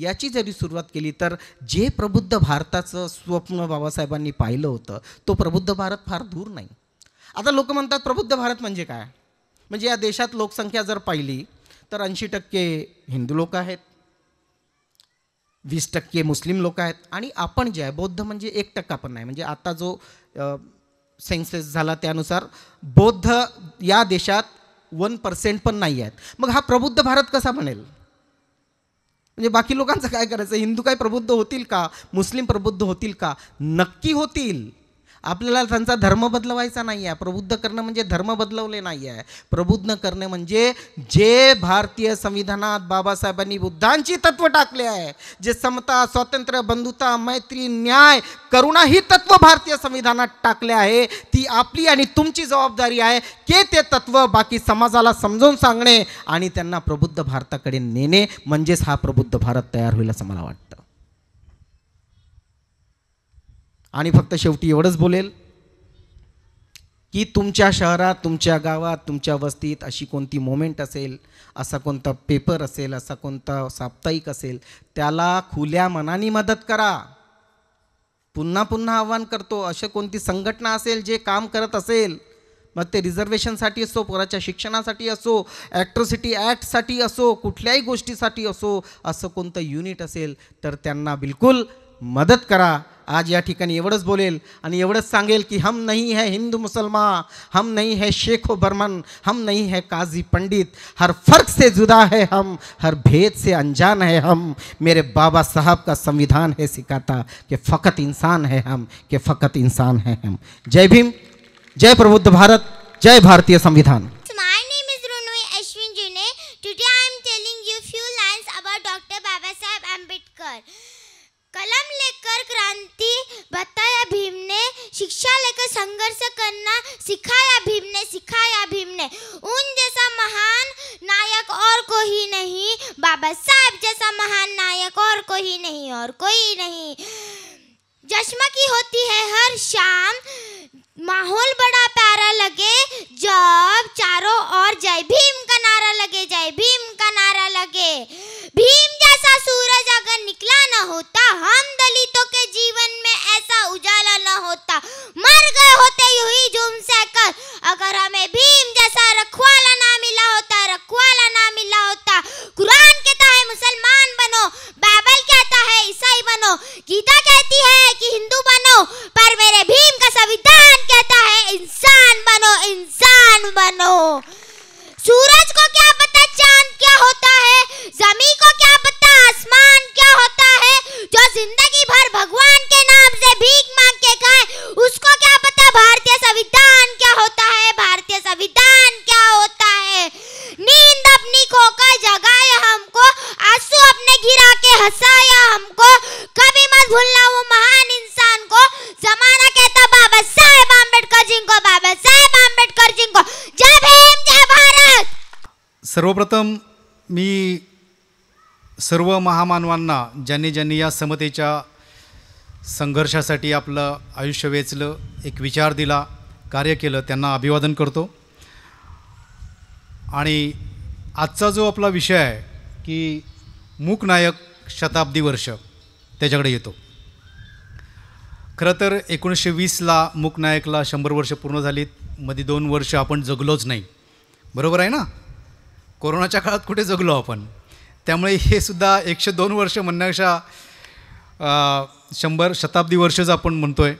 याची जरी सुरुवात केली तर जे प्रबुद्ध भारताचं स्वप्न बाबासाहेबांनी पाहिलं होतं तो प्रबुद्ध भारत फार दूर नाही आता लोक म्हणतात प्रबुद्ध भारत म्हणजे काय म्हणजे या देशात लोकसंख्या जर पाहिली तर ऐंशी टक्के हिंदू लोक आहेत वीस टक्के मुस्लिम लोक आहेत आणि आपण जे आहे बौद्ध म्हणजे एक टक्का पण नाही म्हणजे आता जो सेन्सेस झाला त्यानुसार बौद्ध या देशात वन पर्सेंट पण नाही आहेत मग हा प्रबुद्ध भारत कसा बनेल म्हणजे बाकी लोकांचं काय करायचं हिंदू काय प्रबुद्ध होतील का मुस्लिम प्रबुद्ध होतील का नक्की होतील आपल्याला त्यांचा धर्म बदलवायचा नाही आहे प्रबुद्ध करणं म्हणजे धर्म बदलवले नाही आहे प्रबुद्ध करणे म्हणजे जे भारतीय संविधानात बाबासाहेबांनी बुद्धांची तत्व टाकले आहे जे समता स्वातंत्र्य बंधुता मैत्री न्याय करुणा ही तत्व भारतीय संविधानात टाकले आहे ती आपली आणि तुमची जबाबदारी आहे की ते तत्व बाकी समाजाला समजून सांगणे आणि त्यांना प्रबुद्ध भारताकडे नेणे म्हणजेच हा प्रबुद्ध भारत तयार होईल असं मला वाटतं आणि फक्त शेवटी एवढंच बोलेल की तुमच्या शहरात तुमच्या गावात तुमच्या वस्तीत अशी कोणती मोमेंट असेल असा कोणता पेपर असेल असा कोणता साप्ताहिक असेल त्याला खुल्या मनाने मदत करा पुन्हा पुन्हा आव्हान करतो असे कोणती संघटना असेल जे काम करत असेल मग ते रिझर्वेशनसाठी असो पोराच्या शिक्षणासाठी असो ॲक्ट्रोसिटी ॲक्टसाठी असो कुठल्याही गोष्टीसाठी असो असं कोणतं युनिट असेल तर त्यांना बिलकुल मदत करा आज या ठिकाणी एवढंच बोलेल आणि एवढंच सांगेल की हम नहीं है हिंदू मुसलमान हम नहीं है शेखो बर्मन हम नहीं है काजी पंडित हर फर्क से जुदा है हम हर भेद से अनजान है हम मेरे बाबा साहब का संविधान है सिखाता कि फ़कत इंसान है हम कि फ़कत इंसान है हम जय भीम जय प्रबुद्ध भारत जय भारतीय संविधान Today I am telling you few lines about Dr. Baba Sahib Ambedkar. कलम लेकर क्रांति बताया भीम ने शिक्षा लेकर संघर्ष करना सिखाया भीम ने सिखाया भीम ने उन जैसा महान नायक और कोई नहीं बाबा साहब जैसा महान नायक और कोई नहीं और कोई नहीं जश्म की होती है हर शाम माहौल बड़ा प्यारा लगे जब चारों ओर जय भीम का नारा लगे जय भीम का नारा लगे भीम जैसा सूरज अगर निकला ना होता हम दलितों के जीवन में ऐसा उजाला ना होता मर गए होते यू ही झूम कर अगर हमें भीम जैसा रखवाला ना मिला होता रखवाला ना मिला होता कुरान कहता है मुसलमान बनो बाइबल कहता है ईसाई बनो गीता कहती है कि हिंदू बनो पर मेरे भीम का संविधान कहता है इंसान बनो इंसान बनो सूरज को क्या पता चांद क्या होता है जमीन को क्या पता आसमान क्या होता है जो जिंदगी भर भगवान के नाम से भीख मांग के खाए उसको क्या पता भारतीय संविधान क्या होता है भारतीय संविधान क्या होता है नींद अपनी खोकर जगाया हमको आंसू अपने गिरा के हंसाया हमको कभी मत भूलना वो महान इंसान को जमाना कहता बाबा आंबेडकर बाबासाहेब आंबेडकर जय भीम जय भारत सर्वप्रथम मी सर्व महामानवांना ज्यांनी ज्यांनी या समतेच्या संघर्षासाठी आपलं आयुष्य वेचलं एक विचार दिला कार्य केलं त्यांना अभिवादन करतो आणि आजचा जो आपला विषय आहे की मूकनायक शताब्दी वर्ष त्याच्याकडे येतो खरं तर एकोणीसशे वीसला मूकनायकला शंभर वर्ष पूर्ण झालीत मध्ये दोन वर्ष आपण जगलोच नाही बरोबर आहे ना कोरोनाच्या काळात कुठे जगलो आपण त्यामुळे हे सुद्धा एकशे दोन वर्ष म्हणण्यापेक्षा शंभर शताब्दी वर्षच आपण म्हणतो आहे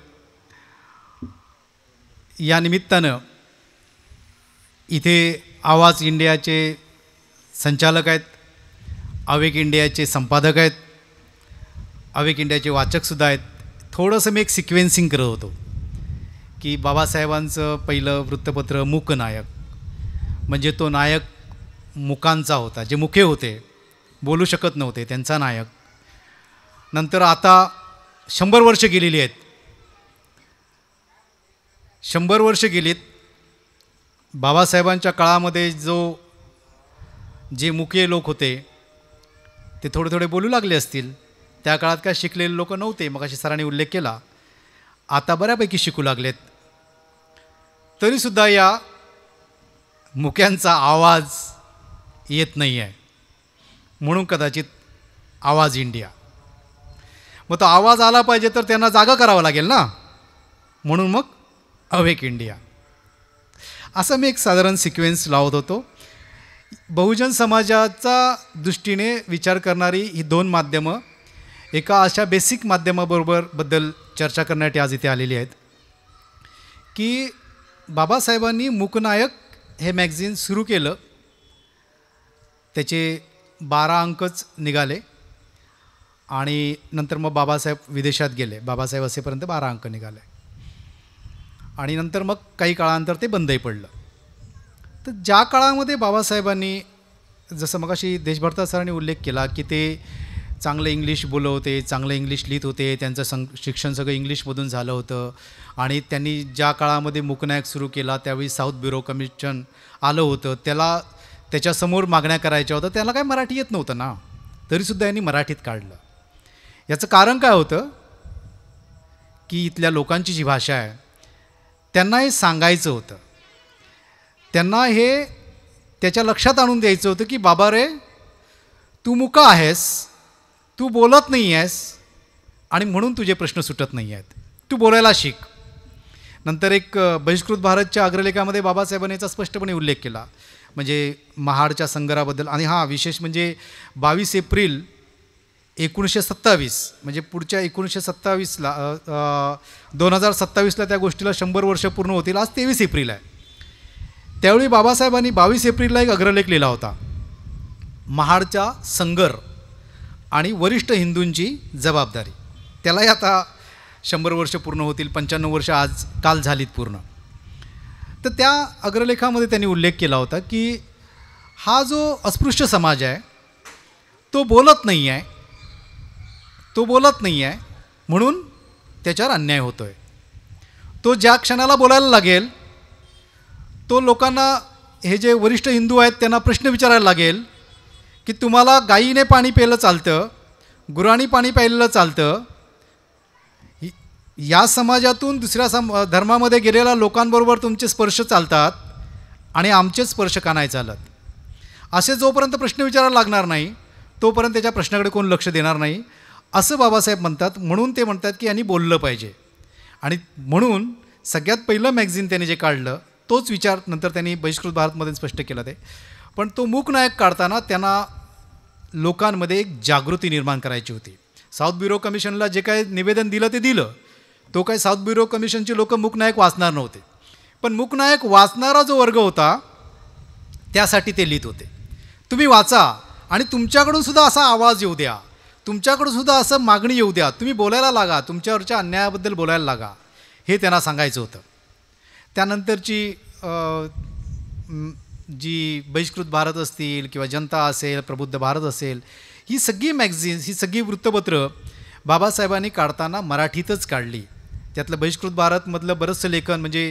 या निमित्तानं इथे आवाज इंडियाचे संचालक आहेत आवेग इंडियाचे संपादक आहेत आवेक इंडियाचे वाचकसुद्धा आहेत थोडंसं मी एक सिक्वेन्सिंग करत होतो की बाबासाहेबांचं पहिलं वृत्तपत्र मूकनायक म्हणजे तो नायक मुकांचा होता जे मुखे होते बोलू शकत नव्हते त्यांचा नायक नंतर आता शंभर वर्ष गेलेली आहेत शंभर वर्ष गेलीत बाबासाहेबांच्या काळामध्ये जो जे मुके लोक होते ते थोडे थोडे बोलू लागले असतील त्या काळात काय शिकलेले लोक नव्हते मग अशी सरांनी उल्लेख केला आता बऱ्यापैकी शिकू लागलेत तरीसुद्धा या मुक्यांचा आवाज येत नाही आहे म्हणून कदाचित आवाज इंडिया मग तो आवाज आला पाहिजे तर त्यांना जागा करावा लागेल ना म्हणून मग अवेक इंडिया असं मी एक साधारण सिक्वेन्स लावत होतो बहुजन समाजाचा दृष्टीने विचार करणारी ही दोन माध्यमं एका अशा बेसिक माध्यमाबरोबर बद्दल चर्चा करण्यासाठी आज इथे आलेली आहेत की बाबासाहेबांनी मुकनायक हे मॅगझिन सुरू केलं त्याचे बारा अंकच निघाले आणि नंतर मग बाबासाहेब विदेशात गेले बाबासाहेब असेपर्यंत बारा अंक निघाले आणि नंतर मग काही काळानंतर ते बंदही पडलं तर ज्या काळामध्ये बाबासाहेबांनी जसं मग अशी देशभरता सरांनी उल्लेख केला की ते चांगलं इंग्लिश बोलवते चांगलं इंग्लिश लिहित होते त्यांचं सं शिक्षण सगळं इंग्लिशमधून झालं होतं आणि त्यांनी ज्या काळामध्ये मुकनायक सुरू केला त्यावेळी साऊथ ब्युरो कमिशन आलं होतं त्याला त्याच्यासमोर मागण्या करायच्या होत्या त्याला काय मराठी येत नव्हतं ना तरीसुद्धा यांनी मराठीत काढलं याचं कारण काय होतं की इथल्या लोकांची जी भाषा आहे त्यांना हे सांगायचं होतं त्यांना हे त्याच्या लक्षात आणून द्यायचं होतं की बाबा रे तू मुका आहेस तू बोलत नाही आहेस आणि म्हणून तुझे प्रश्न सुटत नाही आहेत तू बोलायला शिक नंतर एक बहिष्कृत भारतच्या अग्रलेखामध्ये बाबासाहेबांनी याचा स्पष्टपणे उल्लेख केला म्हणजे महाडच्या संगराबद्दल आणि हा विशेष म्हणजे बावीस एप्रिल एकोणीसशे सत्तावीस म्हणजे पुढच्या एकोणीसशे सत्तावीसला दोन हजार सत्तावीसला त्या गोष्टीला शंभर वर्ष पूर्ण होतील आज तेवीस एप्रिल आहे त्यावेळी बाबासाहेबांनी बावीस एप्रिलला एक अग्रलेख लिहिला होता महाडचा संगर आणि वरिष्ठ हिंदूंची जबाबदारी त्यालाही आता शंभर वर्ष पूर्ण होतील पंच्याण्णव वर्ष आज काल झालीत पूर्ण तर त्या अग्रलेखामध्ये त्यांनी उल्लेख केला होता की हा जो अस्पृश्य समाज आहे तो बोलत नाही आहे तो बोलत नाही आहे म्हणून त्याच्यावर अन्याय होतो आहे तो ज्या क्षणाला बोलायला लागेल तो लोकांना हे जे वरिष्ठ हिंदू आहेत त्यांना प्रश्न विचारायला लागेल की तुम्हाला गाईने पाणी प्यायलं चालतं गुरांनी पाणी प्यायलेलं चालतं या समाजातून दुसऱ्या सम धर्मामध्ये गेलेल्या लोकांबरोबर तुमचे स्पर्श चालतात आणि आमचेच स्पर्श का नाही चालत असे जोपर्यंत प्रश्न विचारायला लागणार नाही तोपर्यंत त्याच्या प्रश्नाकडे कोण लक्ष देणार नाही असं बाबासाहेब म्हणतात म्हणून ते म्हणतात की यांनी बोललं पाहिजे आणि म्हणून सगळ्यात पहिलं मॅगझिन त्यांनी जे काढलं तोच विचार नंतर त्यांनी बहिष्कृत भारतमध्ये स्पष्ट केला ते पण तो मूकनायक काढताना त्यांना लोकांमध्ये एक जागृती निर्माण करायची होती साऊथ ब्युरो कमिशनला जे काही निवेदन दिलं ते दिलं तो काही साऊथ ब्युरो कमिशनची लोक मूकनायक वाचणार नव्हते पण मूकनायक वाचणारा जो वर्ग होता त्यासाठी ते लिहित होते तुम्ही वाचा आणि तुमच्याकडून सुद्धा असा आवाज येऊ द्या तुमच्याकडून सुद्धा असं मागणी येऊ द्या तुम्ही बोलायला लागा तुमच्यावरच्या अन्यायाबद्दल बोलायला लागा हे त्यांना सांगायचं होतं त्यानंतरची जी बहिष्कृत भारत असतील किंवा जनता असेल प्रबुद्ध भारत असेल ही सगळी मॅगझिन्स ही सगळी वृत्तपत्रं बाबासाहेबांनी काढताना मराठीतच काढली त्यातलं बहिष्कृत भारतमधलं बरंचसं लेखन म्हणजे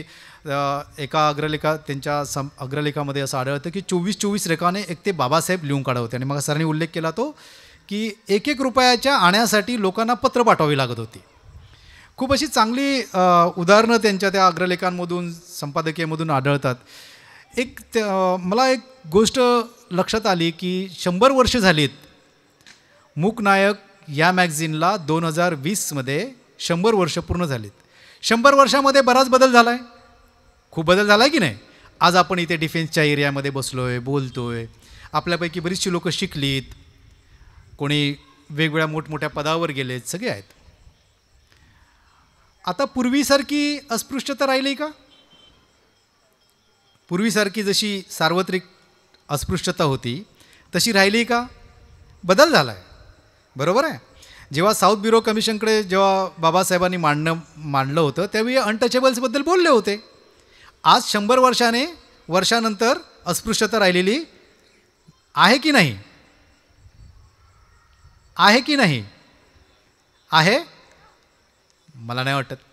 एका अग्रलेखा त्यांच्या सम अग्रलेखामध्ये असं आढळतं की चोवीस चोवीस रेखाने एक ते बाबासाहेब लिहून काढत होते आणि मग सरांनी उल्लेख केला तो की एक एक रुपयाच्या आण्यासाठी लोकांना पत्र पाठवावी लागत होती खूप अशी चांगली उदाहरणं त्यांच्या त्या अग्रलेखांमधून संपादकीयमधून आढळतात एक मला एक गोष्ट लक्षात आली की शंभर वर्ष झालीत मूकनायक या मॅगझिनला दोन हजार वीसमध्ये शंभर वर्ष पूर्ण झालीत शंभर वर्षामध्ये बराच बदल झाला आहे खूप बदल झाला आहे की नाही आज आपण इथे डिफेन्सच्या एरियामध्ये बसलो आहे बोलतो आहे आपल्यापैकी बरीचशी लोकं शिकलीत कोणी वेगवेगळ्या मोठमोठ्या पदावर गेलेत सगळे आहेत आता पूर्वीसारखी अस्पृश्यता राहिली का पूर्वीसारखी जशी सार्वत्रिक अस्पृश्यता होती तशी राहिली का बदल झाला आहे बरोबर आहे जेव्हा साऊथ ब्युरो कमिशनकडे जेव्हा बाबासाहेबांनी मांडणं मांडलं होतं त्यावेळी अनटचेबल्सबद्दल बोलले होते आज शंभर वर्षाने वर्षानंतर अस्पृश्यता राहिलेली आहे की नाही आहे की नाही आहे मला नाही वाटत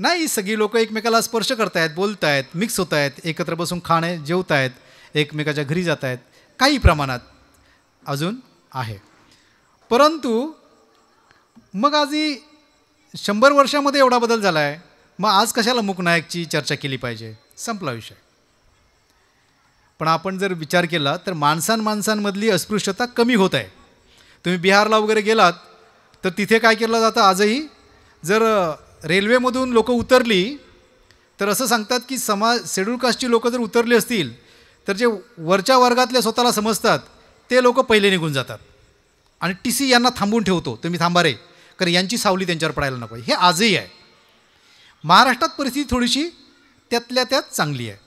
नाही सगळी लोक एकमेकाला स्पर्श करतायत बोलतायत मिक्स होत आहेत एकत्र बसून खाणे जेवतायत एकमेकाच्या घरी जात आहेत काही प्रमाणात अजून आहे परंतु मग आजही शंभर वर्षामध्ये एवढा बदल झाला आहे मग आज कशाला मुकनायकची चर्चा केली पाहिजे संपला विषय पण आपण जर विचार केला तर माणसांमधली अस्पृश्यता कमी होत आहे तुम्ही बिहारला वगैरे गेलात तर तिथे काय केलं जातं आजही जर रेल्वेमधून लोकं उतरली तर असं सांगतात की समाज शेड्यूल कास्टची लोकं जर उतरली असतील तर जे वरच्या वर्गातले स्वतःला समजतात ते लोक पहिले निघून जातात आणि टी सी यांना थांबून ठेवतो तुम्ही थांबा रे कारण यांची सावली त्यांच्यावर पडायला नको हे आजही आहे महाराष्ट्रात परिस्थिती थोडीशी त्यातल्या त्यात चांगली आहे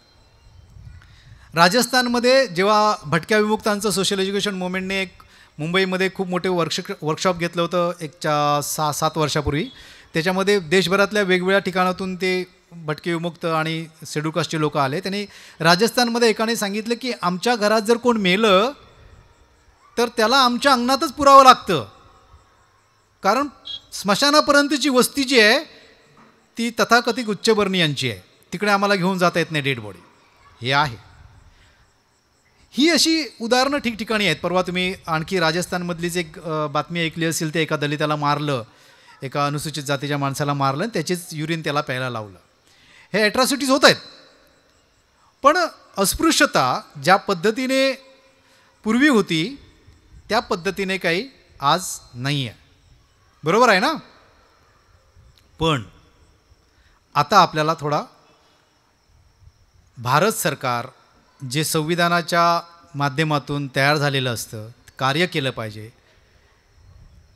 राजस्थानमध्ये जेव्हा भटक्या विमुक्तांचं सोशल एज्युकेशन मुवमेंटने एक मुंबईमध्ये खूप मोठे वर्कश वर्कशॉप घेतलं होतं एकच्या सहा सात वर्षापूर्वी त्याच्यामध्ये देशभरातल्या वेगवेगळ्या ठिकाणातून ते भटके विमुक्त आणि सेड्युकास्टचे लोक आले त्यांनी राजस्थानमध्ये एकाने सांगितलं की आमच्या घरात जर कोण मेलं तर त्याला आमच्या अंगणातच पुरावं लागतं कारण स्मशानापर्यंतची वस्ती जी आहे ती तथाकथित उच्चवर्णी यांची आहे तिकडे आम्हाला घेऊन जाता येत नाही डेड बॉडी हे आहे ही अशी उदाहरणं ठिकठिकाणी आहेत परवा तुम्ही आणखी राजस्थानमधलीच एक बातमी ऐकली असेल ते एका दलिताला मारलं एका अनुसूचित जातीच्या माणसाला मारलं आणि त्याचेच युरिन त्याला प्यायला लावलं हे ॲट्रॉसिटीज होत आहेत पण अस्पृश्यता ज्या पद्धतीने पूर्वी होती त्या पद्धतीने काही आज नाही आहे बरोबर आहे ना पण आता आपल्याला थोडा भारत सरकार जे संविधानाच्या माध्यमातून तयार झालेलं असतं कार्य केलं पाहिजे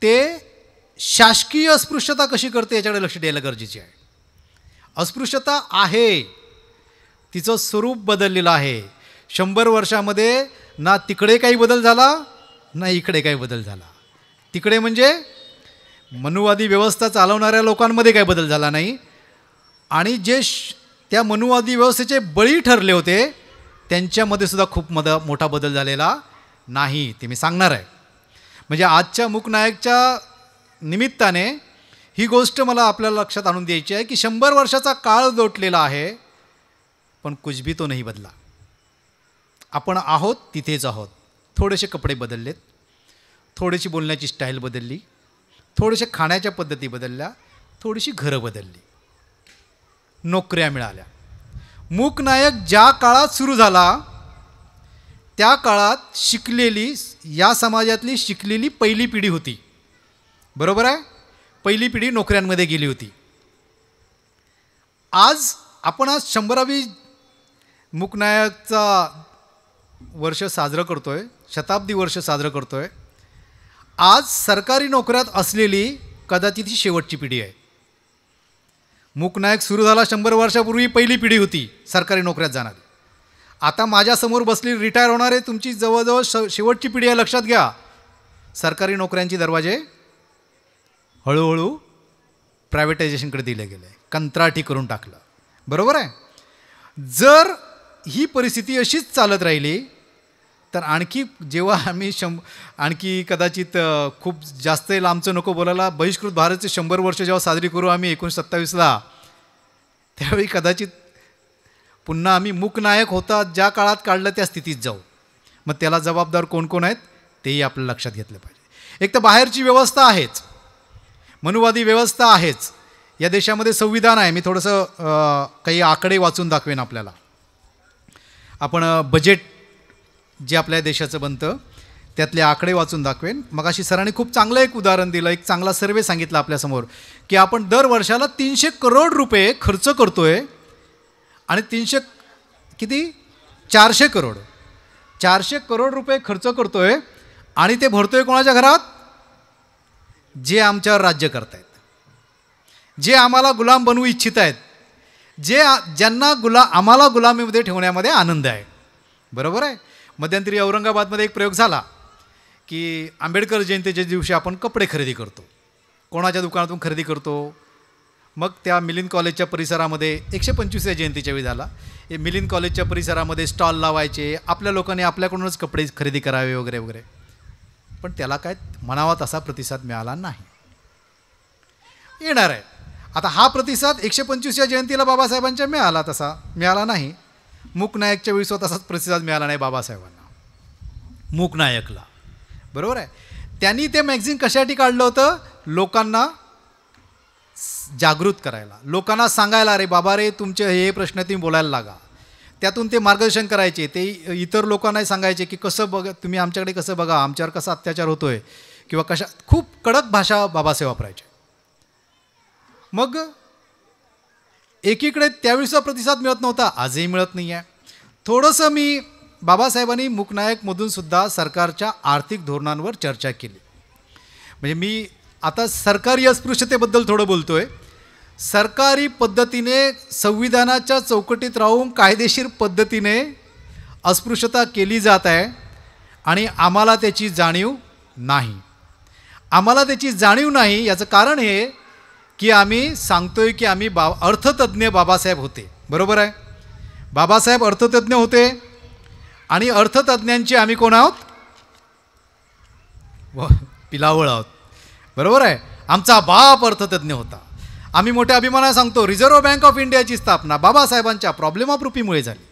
ते शासकीय अस्पृश्यता कशी करते याच्याकडे लक्ष द्यायला गरजेची आहे अस्पृश्यता आहे तिचं स्वरूप बदललेलं आहे शंभर वर्षामध्ये ना तिकडे काही बदल झाला ना इकडे काही बदल झाला तिकडे म्हणजे मनुवादी व्यवस्था चालवणाऱ्या लोकांमध्ये काही बदल झाला नाही आणि जे त्या मनुवादी व्यवस्थेचे बळी ठरले होते त्यांच्यामध्ये सुद्धा खूप मद मोठा बदल झालेला नाही ते मी सांगणार आहे म्हणजे आजच्या मूकनायकच्या निमित्ताने ही गोष्ट मला आपल्याला लक्षात आणून द्यायची आहे की शंभर वर्षाचा काळ लोटलेला आहे पण भी तो नाही बदला आपण आहोत तिथेच आहोत थोडेसे कपडे बदललेत थोडीशी बोलण्याची स्टाईल बदलली थोडेसे खाण्याच्या पद्धती बदलल्या थोडीशी घरं बदलली नोकऱ्या मिळाल्या मूकनायक ज्या काळात सुरू झाला त्या काळात शिकलेली या समाजातली शिकलेली पहिली पिढी होती बरोबर आहे पहिली पिढी नोकऱ्यांमध्ये गेली होती आज आपण आज शंभरावी मुकनायकचा वर्ष साजरं करतो आहे शताब्दी वर्ष साजरं करतो आहे आज सरकारी नोकऱ्यात असलेली कदाचित ही शेवटची पिढी आहे मुकनायक सुरू झाला शंभर वर्षापूर्वी पहिली पिढी होती सरकारी नोकऱ्यात जाणार आता माझ्यासमोर बसली रिटायर होणारे तुमची जवळजवळ श शेवटची पिढी आहे लक्षात घ्या सरकारी नोकऱ्यांची दरवाजे हळूहळू प्रायव्हेटायझेशनकडे दिलं गेलं आहे कंत्राटी करून टाकलं बरोबर आहे जर ही परिस्थिती अशीच चालत राहिली तर आणखी जेव्हा आम्ही शं आणखी कदाचित खूप जास्त लांबचं नको बोलायला बहिष्कृत भारतचे शंभर वर्ष जेव्हा साजरी करू आम्ही एकोणीस सत्तावीसला त्यावेळी कदाचित पुन्हा आम्ही मूकनायक होता ज्या काळात काढलं त्या स्थितीत जाऊ मग त्याला जबाबदार कोण कोण आहेत तेही आपल्याला लक्षात घेतलं पाहिजे एक तर बाहेरची व्यवस्था आहेच मनुवादी व्यवस्था आहेच या देशामध्ये संविधान आहे मी थोडंसं काही आकडे वाचून दाखवेन आपल्याला आपण बजेट जे आपल्या देशाचं बनतं त्यातले आकडे वाचून दाखवेन मग अशी सरांनी खूप चांगलं एक उदाहरण दिलं एक चांगला सर्वे सांगितला आपल्यासमोर की आपण दर वर्षाला तीनशे करोड रुपये खर्च करतो आहे आणि तीनशे किती चारशे करोड चारशे करोड रुपये खर्च आहे आणि ते भरतो आहे कोणाच्या घरात जे आमच्यावर राज्य आहेत जे आम्हाला गुलाम बनवू इच्छित आहेत जे ज्यांना गुला आम्हाला गुलामीमध्ये ठेवण्यामध्ये आनंद आहे बरोबर आहे मध्यंतरी औरंगाबादमध्ये एक प्रयोग झाला की आंबेडकर जयंतीच्या दिवशी आपण कपडे खरेदी करतो कोणाच्या दुकानातून खरेदी करतो मग त्या मिलिंद कॉलेजच्या परिसरामध्ये एकशे पंचवीसव्या जयंतीच्या वेळी झाला मिलिंद कॉलेजच्या परिसरामध्ये स्टॉल लावायचे आपल्या लोकांनी आपल्याकडूनच कपडे खरेदी करावे वगैरे वगैरे पण त्याला काय म्हणावा तसा प्रतिसाद मिळाला नाही येणार आहे आता हा प्रतिसाद एकशे पंचवीसच्या जयंतीला बाबासाहेबांच्या मिळाला तसा मिळाला नाही मूकनायकच्या वेळी तसाच प्रतिसाद मिळाला नाही बाबासाहेबांना मूकनायकला बरोबर आहे त्यांनी ते मॅग्झिन कशासाठी काढलं होतं लोकांना जागृत करायला लोकांना सांगायला अरे बाबा रे तुमचे हे प्रश्न तुम्ही बोलायला लागा त्यातून ते मार्गदर्शन करायचे ते इतर लोकांनाही सांगायचे की कसं बघ तुम्ही आमच्याकडे कसं बघा आमच्यावर कसा अत्याचार होतो आहे किंवा कशा खूप कडक भाषा बाबासाहेब वापरायचे मग एकीकडे त्यावेळीसुद्धा प्रतिसाद मिळत नव्हता आजही मिळत नाही आहे थोडंसं मी बाबासाहेबांनी मुकनायकमधूनसुद्धा सरकारच्या आर्थिक धोरणांवर चर्चा केली म्हणजे मी आता सरकारी अस्पृश्यतेबद्दल थोडं बोलतो आहे सरकारी पद्धतीने संविधानाच्या चौकटीत राहून कायदेशीर पद्धतीने अस्पृश्यता केली जात आहे आणि आम्हाला त्याची जाणीव नाही आम्हाला त्याची जाणीव नाही याचं कारण हे की आम्ही सांगतोय की आम्ही बा अर्थतज्ज्ञ बाबासाहेब होते बरोबर आहे बाबासाहेब अर्थतज्ज्ञ होते आणि अर्थतज्ज्ञांचे आम्ही कोण आहोत पिलावळ आहोत बरोबर आहे आमचा बाप अर्थतज्ज्ञ होता आम्ही मोठ्या अभिमानाने सांगतो रिझर्व्ह बँक ऑफ इंडियाची स्थापना बाबासाहेबांच्या प्रॉब्लेम ऑफ रुपीमुळे झाली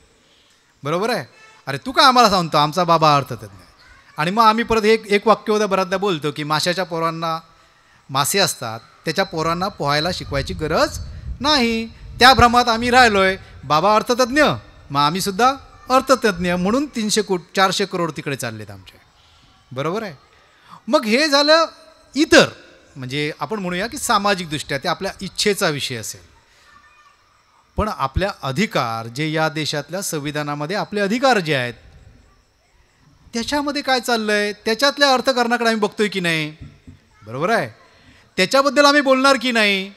बरोबर आहे अरे तू काय आम्हाला सांगतो आमचा बाबा अर्थतज्ञ आणि मग आम्ही परत एक एक वाक्यवदा बऱ्याचदा बोलतो की माशाच्या पोरांना मासे असतात त्याच्या पोरांना पोहायला शिकवायची गरज नाही त्या भ्रमात आम्ही राहिलो आहे बाबा अर्थतज्ञ मग आम्हीसुद्धा अर्थतज्ञ म्हणून तीनशे कोट चारशे करोड तिकडे चाललेत आमचे बरोबर आहे मग हे झालं इतर म्हणजे आपण म्हणूया की सामाजिकदृष्ट्या ते आपल्या इच्छेचा विषय असेल पण आपल्या अधिकार जे या देशातल्या संविधानामध्ये आपले अधिकार जे आहेत त्याच्यामध्ये काय चाललं आहे त्याच्यातल्या अर्थकारणाकडे आम्ही बघतोय की नाही बरोबर आहे त्याच्याबद्दल आम्ही बोलणार की नाही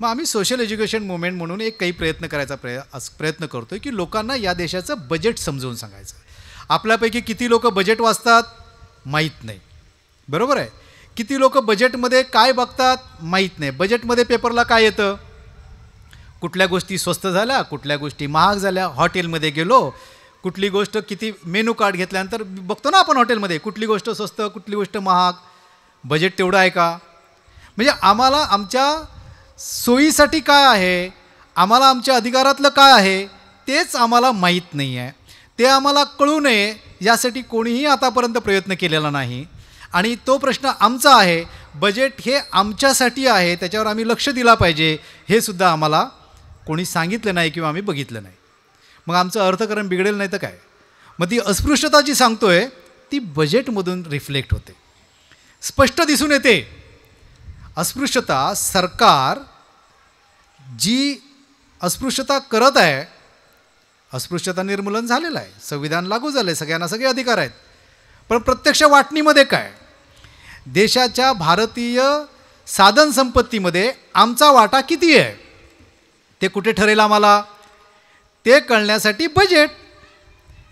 मग आम्ही सोशल एज्युकेशन मुवमेंट म्हणून एक काही प्रयत्न करायचा प्रय प्रयत्न करतोय की लोकांना या देशाचं बजेट समजवून सांगायचं आपल्यापैकी किती लोक बजेट वाचतात माहीत नाही बरोबर आहे किती लोक बजेटमध्ये काय बघतात माहीत नाही बजेटमध्ये पेपरला काय येतं कुठल्या गोष्टी स्वस्त झाल्या कुठल्या गोष्टी महाग झाल्या हॉटेलमध्ये गेलो कुठली गोष्ट किती मेनू कार्ड घेतल्यानंतर बघतो ना आपण हॉटेलमध्ये कुठली गोष्ट स्वस्त कुठली गोष्ट महाग बजेट तेवढं आहे का म्हणजे आम्हाला आमच्या सोयीसाठी काय आहे आम्हाला आमच्या अधिकारातलं काय आहे तेच आम्हाला माहीत नाही आहे ते आम्हाला कळू नये यासाठी कोणीही आतापर्यंत प्रयत्न केलेला नाही आणि तो प्रश्न आमचा आहे बजेट हे आमच्यासाठी आहे त्याच्यावर आम्ही लक्ष दिला पाहिजे हे सुद्धा आम्हाला कोणी सांगितलं नाही किंवा आम्ही बघितलं नाही मग आमचं अर्थकरण बिघडेल नाही तर काय मग ती अस्पृश्यता जी सांगतो आहे ती बजेटमधून रिफ्लेक्ट होते स्पष्ट दिसून येते अस्पृश्यता सरकार जी अस्पृश्यता करत आहे अस्पृश्यता निर्मूलन झालेलं आहे संविधान लागू झालं आहे सगळ्यांना सगळे अधिकार आहेत पण प्रत्यक्ष वाटणीमध्ये काय देशाच्या भारतीय साधन संपत्तीमध्ये आमचा वाटा किती आहे ते कुठे ठरेल आम्हाला ते कळण्यासाठी बजेट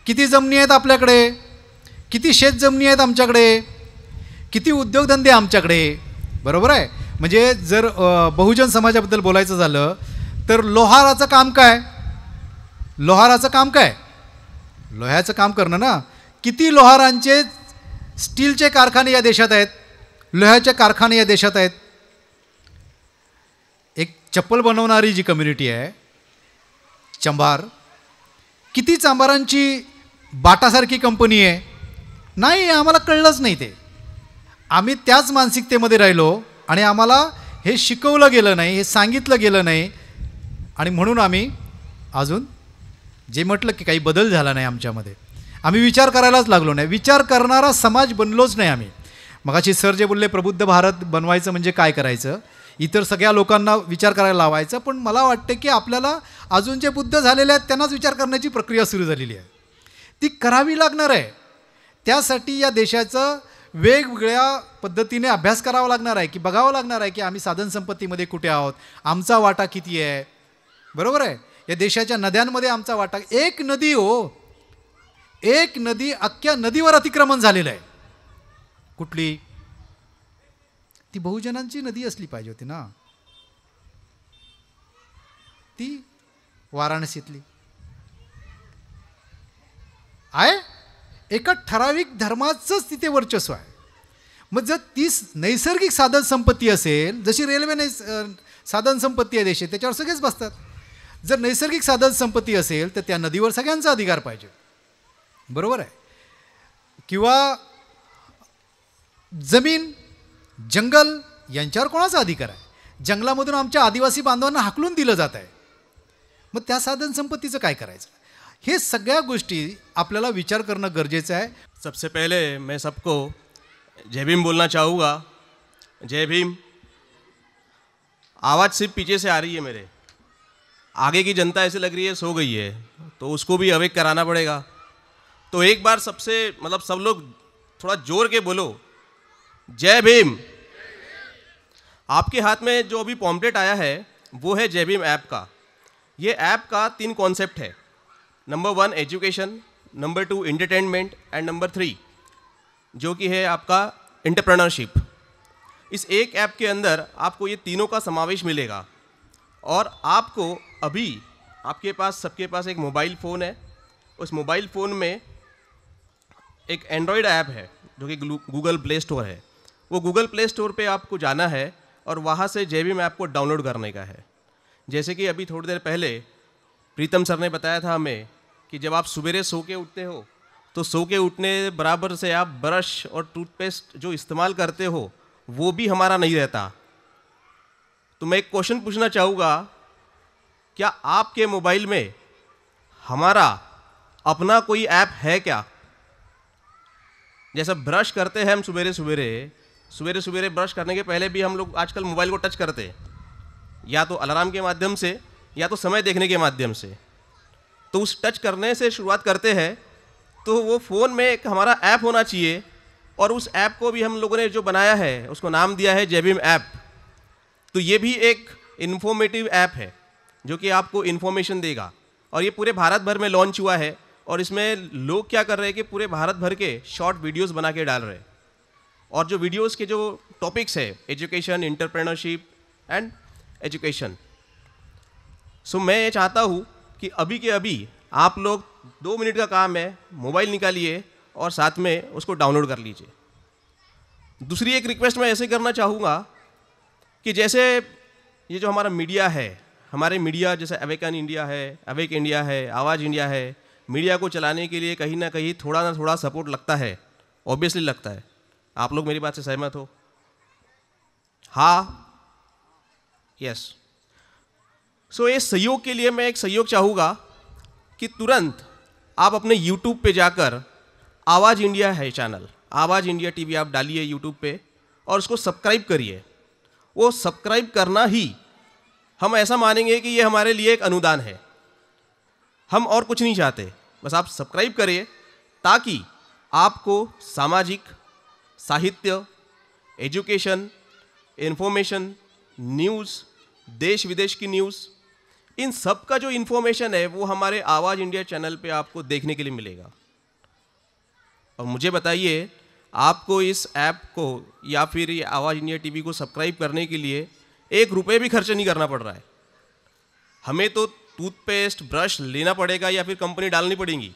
किती जमिनी आहेत आपल्याकडे किती शेत जमिनी आहेत आमच्याकडे किती उद्योगधंदे आमच्याकडे बरोबर आहे म्हणजे जर बहुजन समाजाबद्दल बोलायचं झालं तर लोहाराचं काम काय लोहाराचं काम काय लोह्याचं काम करणं ना किती लोहारांचे स्टीलचे कारखाने या देशात आहेत लोह्याचे कारखाने या देशात आहेत एक चप्पल बनवणारी जी कम्युनिटी आहे चंभार किती चांभारांची बाटासारखी कंपनी आहे नाही आम्हाला कळलंच नाही ते आम्ही त्याच मानसिकतेमध्ये राहिलो आणि आम्हाला हे शिकवलं गेलं नाही हे सांगितलं गेलं नाही आणि म्हणून आम्ही अजून जे म्हटलं की काही बदल झाला नाही आमच्यामध्ये आम्ही विचार करायलाच लागलो नाही विचार करणारा समाज बनलोच नाही आम्ही मगाशी सर जे बोलले प्रबुद्ध भारत बनवायचं म्हणजे काय करायचं इतर सगळ्या लोकांना विचार करायला लावायचं पण मला वाटतं की आपल्याला अजून जे बुद्ध झालेले आहेत त्यांनाच विचार करण्याची प्रक्रिया सुरू झालेली आहे ती करावी लागणार आहे त्यासाठी या देशाचं वेगवेगळ्या पद्धतीने अभ्यास करावा लागणार आहे की बघावं लागणार आहे की आम्ही साधनसंपत्तीमध्ये कुठे आहोत आमचा वाटा किती आहे बरोबर आहे या देशाच्या नद्यांमध्ये आमचा वाटा एक नदी हो एक नदी अख्ख्या नदीवर अतिक्रमण झालेलं आहे कुठली ती बहुजनांची नदी असली पाहिजे होती ना ती वाराणसीतली आय एका ठराविक धर्माचंच तिथे वर्चस्व आहे मग जर ती नैसर्गिक साधन संपत्ती असेल जशी रेल्वे नैस साधन संपत्ती आहे देशे त्याच्यावर सगळेच बसतात जर नैसर्गिक साधन संपत्ती असेल तर त्या नदीवर सगळ्यांचा अधिकार पाहिजे बरोबर आहे किंवा जमीन जंगल यांच्यावर कोणाचा अधिकार आहे जंगलामधून आमच्या आदिवासी बांधवांना हाकलून दिलं जात आहे मग त्या साधन संपत्तीचं काय करायचं हे सगळ्या गोष्टी आपल्याला विचार करणं गरजेचं आहे सबसे पहले मैं सबको जय भीम बोलना चाहूँगा जय भीम आवाज़ सिर्फ पीछे से आ रही है मेरे आगे की जनता ऐसे लग रही है सो गई है तो उसको भी अवेक कराना पड़ेगा तो एक बार सबसे मतलब सब लोग थोड़ा जोर के बोलो जय भीम आपके हाथ में जो अभी पॉम्पलेट आया है वो है जय भीम ऐप का ये ऐप का तीन कॉन्सेप्ट है number one education number two entertainment and number three जो कि है आपका इंटरप्रनरशिप इस एक ऐप के अंदर आपको ये तीनों का समावेश मिलेगा और आपको अभी आपके पास सबके पास एक मोबाइल फ़ोन है उस मोबाइल फ़ोन में एक एंड्रॉयड ऐप है जो कि गूगल प्ले स्टोर है वो गूगल प्ले स्टोर पे आपको जाना है और वहाँ से जेबी मैप को डाउनलोड करने का है जैसे कि अभी थोड़ी देर पहले प्रीतम सर ने बताया था हमें कि जब आप सवेरे सो के उठते हो तो सो के उठने बराबर से आप ब्रश और टूथपेस्ट जो इस्तेमाल करते हो वो भी हमारा नहीं रहता तो मैं एक क्वेश्चन पूछना चाहूँगा क्या आपके मोबाइल में हमारा अपना कोई ऐप है क्या जैसा ब्रश करते हैं हम सवेरे सवेरे सवेरे सवेरे ब्रश करने के पहले भी हम लोग आजकल मोबाइल को टच करते हैं या तो अलार्म के माध्यम से या तो समय देखने के माध्यम से तो उस टच करने से शुरुआत करते हैं तो वो फ़ोन में एक हमारा ऐप होना चाहिए और उस ऐप को भी हम लोगों ने जो बनाया है उसको नाम दिया है जेबीम ऐप तो ये भी एक इन्फॉर्मेटिव ऐप है जो कि आपको इन्फॉर्मेशन देगा और ये पूरे भारत भर में लॉन्च हुआ है और इसमें लोग क्या कर रहे हैं कि पूरे भारत भर के शॉर्ट वीडियोस बना के डाल रहे हैं और जो वीडियोस के जो टॉपिक्स है education entrepreneurship and education so मैं ये चाहता हूँ कि अभी के अभी आप लोग दो मिनट का काम है मोबाइल निकालिए और साथ में उसको डाउनलोड कर लीजिए दूसरी एक रिक्वेस्ट मैं ऐसे करना चाहूँगा कि जैसे ये जो हमारा मीडिया है हमारे मीडिया जैसे अवेकन इंडिया है अवेक इंडिया है आवाज़ इंडिया है मीडिया को चलाने के लिए कहीं ना कहीं थोड़ा ना थोड़ा सपोर्ट लगता है ऑब्वियसली लगता है आप लोग मेरी बात से सहमत हो हा यस सो ये सहयोग के लिए मैं एक सहयोग चाहूँगा कि तुरंत आप अपने यूट्यूब पे जाकर आवाज़ इंडिया है चैनल आवाज़ इंडिया टीवी आप डालिए यूट्यूब पे और उसको सब्सक्राइब करिए वो सब्सक्राइब करना ही हम ऐसा मानेंगे कि ये हमारे लिए एक अनुदान है हम और कुछ नहीं चाहते बस आप सब्सक्राइब करिए ताकि आपको सामाजिक साहित्य एजुकेशन इन्फॉर्मेशन न्यूज़ देश विदेश की न्यूज़ इन सब का जो इन्फॉर्मेशन है वो हमारे आवाज़ इंडिया चैनल पे आपको देखने के लिए मिलेगा और मुझे बताइए आपको इस ऐप को या फिर ये आवाज़ इंडिया टीवी को सब्सक्राइब करने के लिए एक रुपये भी खर्च नहीं करना पड़ रहा है हमें तो टूथपेस्ट ब्रश लेना पड़ेगा या फिर कंपनी डालनी पड़ेगी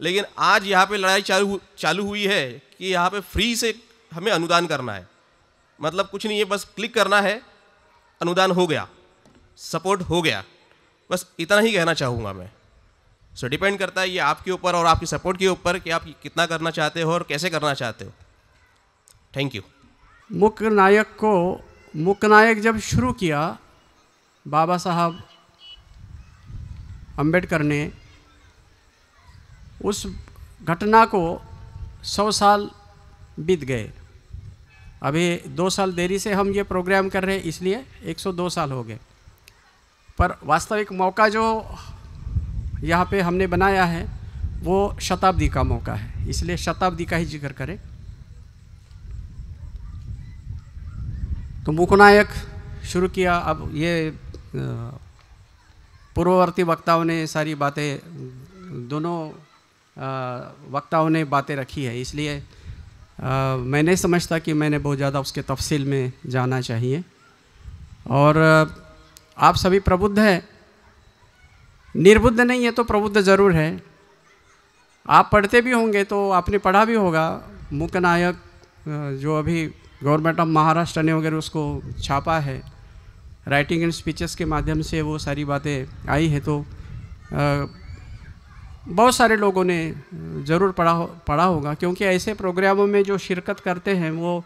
लेकिन आज यहाँ पे लड़ाई चालू चालू हुई है कि यहाँ पे फ्री से हमें अनुदान करना है मतलब कुछ नहीं है बस क्लिक करना है अनुदान हो गया सपोर्ट हो गया बस इतना ही कहना चाहूँगा मैं सो so, डिपेंड करता है ये आपके ऊपर और आपकी सपोर्ट के ऊपर कि आप कितना करना चाहते हो और कैसे करना चाहते हो थैंक यू मुख्य नायक को मुख्य नायक जब शुरू किया बाबा साहब अम्बेडकर ने उस घटना को सौ साल बीत गए अभी दो साल देरी से हम ये प्रोग्राम कर रहे हैं इसलिए 102 साल हो गए पर वास्तविक मौका जो यहाँ पे हमने बनाया है वो शताब्दी का मौका है इसलिए शताब्दी का ही जिक्र करें तो मुखनायक शुरू किया अब ये पूर्ववर्ती वक्ताओं ने सारी बातें दोनों वक्ताओं ने बातें रखी है इसलिए मैं नहीं समझता कि मैंने बहुत ज़्यादा उसके तफसील में जाना चाहिए और आप सभी प्रबुद्ध हैं निर्बुद्ध नहीं है तो प्रबुद्ध ज़रूर है आप पढ़ते भी होंगे तो आपने पढ़ा भी होगा मुख्य नायक जो अभी गवर्नमेंट ऑफ महाराष्ट्र ने वगैरह उसको छापा है राइटिंग एंड स्पीचेस के माध्यम से वो सारी बातें आई है तो बहुत सारे लोगों ने ज़रूर पढ़ा हो पढ़ा होगा क्योंकि ऐसे प्रोग्रामों में जो शिरकत करते हैं वो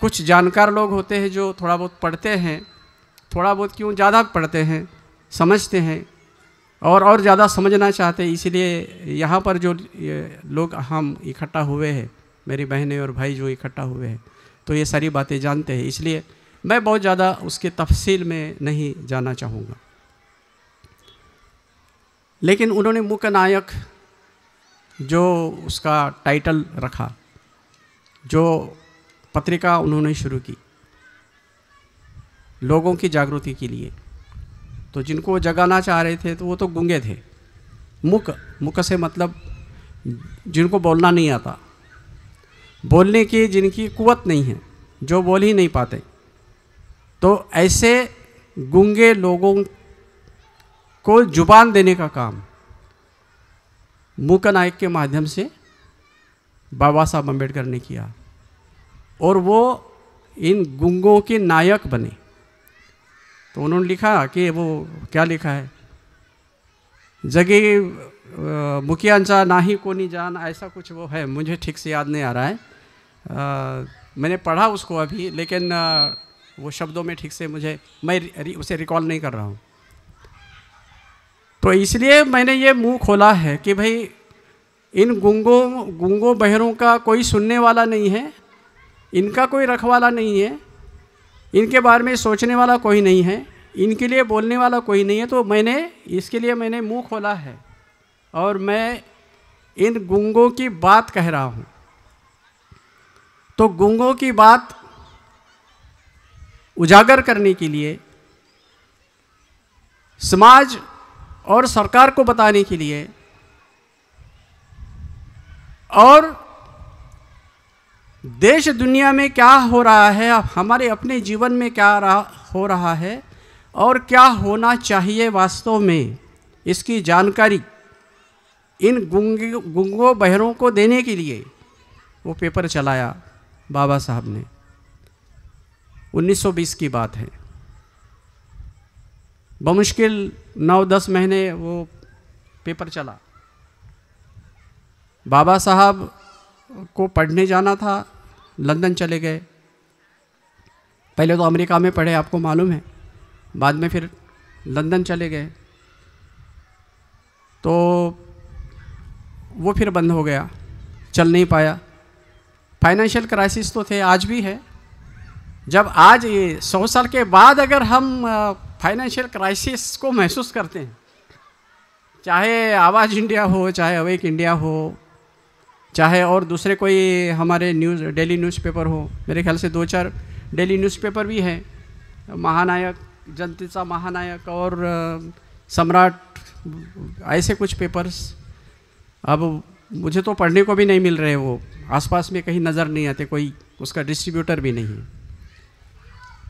कुछ जानकार लोग होते हैं जो थोड़ा बहुत पढ़ते हैं थोड़ा बहुत क्यों ज़्यादा पढ़ते हैं समझते हैं और और ज़्यादा समझना चाहते हैं इसलिए यहाँ पर जो लोग हम इकट्ठा हुए हैं मेरी बहनें और भाई जो इकट्ठा हुए हैं तो ये सारी बातें जानते हैं इसलिए मैं बहुत ज़्यादा उसके तफसील में नहीं जाना चाहूँगा लेकिन उन्होंने मुख्य नायक जो उसका टाइटल रखा जो पत्रिका उन्होंने शुरू की लोगों की जागृति के लिए तो जिनको जगाना चाह रहे थे तो वो तो गूंगे थे मुक मुक से मतलब जिनको बोलना नहीं आता बोलने की जिनकी कुवत नहीं है जो बोल ही नहीं पाते तो ऐसे गूंगे लोगों को जुबान देने का काम मूका नायक के माध्यम से बाबा साहब अम्बेडकर ने किया और वो इन गुंगों के नायक बने तो उन्होंने लिखा कि वो क्या लिखा है जगे मुखियांचा को कोनी जान ऐसा कुछ वो है मुझे ठीक से याद नहीं आ रहा है आ, मैंने पढ़ा उसको अभी लेकिन आ, वो शब्दों में ठीक से मुझे मैं उसे रिकॉल नहीं कर रहा हूँ तो इसलिए मैंने ये मुंह खोला है कि भाई इन गुंगों गुंगो बहरों का कोई सुनने वाला नहीं है इनका कोई रखवाला नहीं है इनके बारे में सोचने वाला कोई नहीं है इनके लिए बोलने वाला कोई नहीं है तो मैंने इसके लिए मैंने मुंह खोला है और मैं इन गुंगों की बात कह रहा हूँ तो गुंगों की बात उजागर करने के लिए समाज और सरकार को बताने के लिए और देश दुनिया में क्या हो रहा है हमारे अपने जीवन में क्या रहा हो रहा है और क्या होना चाहिए वास्तव में इसकी जानकारी इन गुंगों बहरों को देने के लिए वो पेपर चलाया बाबा साहब ने 1920 की बात है बमुश्किल नौ दस महीने वो पेपर चला बाबा साहब को पढ़ने जाना था लंदन चले गए पहले तो अमेरिका में पढ़े आपको मालूम है बाद में फिर लंदन चले गए तो वो फिर बंद हो गया चल नहीं पाया फाइनेंशियल क्राइसिस तो थे आज भी है जब आज ये सौ साल के बाद अगर हम फाइनेंशियल क्राइसिस को महसूस करते हैं चाहे आवाज़ इंडिया हो चाहे अवेक इंडिया हो चाहे और दूसरे कोई हमारे न्यूज़ डेली न्यूज़पेपर हो मेरे ख्याल से दो चार डेली न्यूज़पेपर भी हैं महानायक जनता महानायक और सम्राट ऐसे कुछ पेपर्स अब मुझे तो पढ़ने को भी नहीं मिल रहे वो आसपास में कहीं नज़र नहीं आते कोई उसका डिस्ट्रीब्यूटर भी नहीं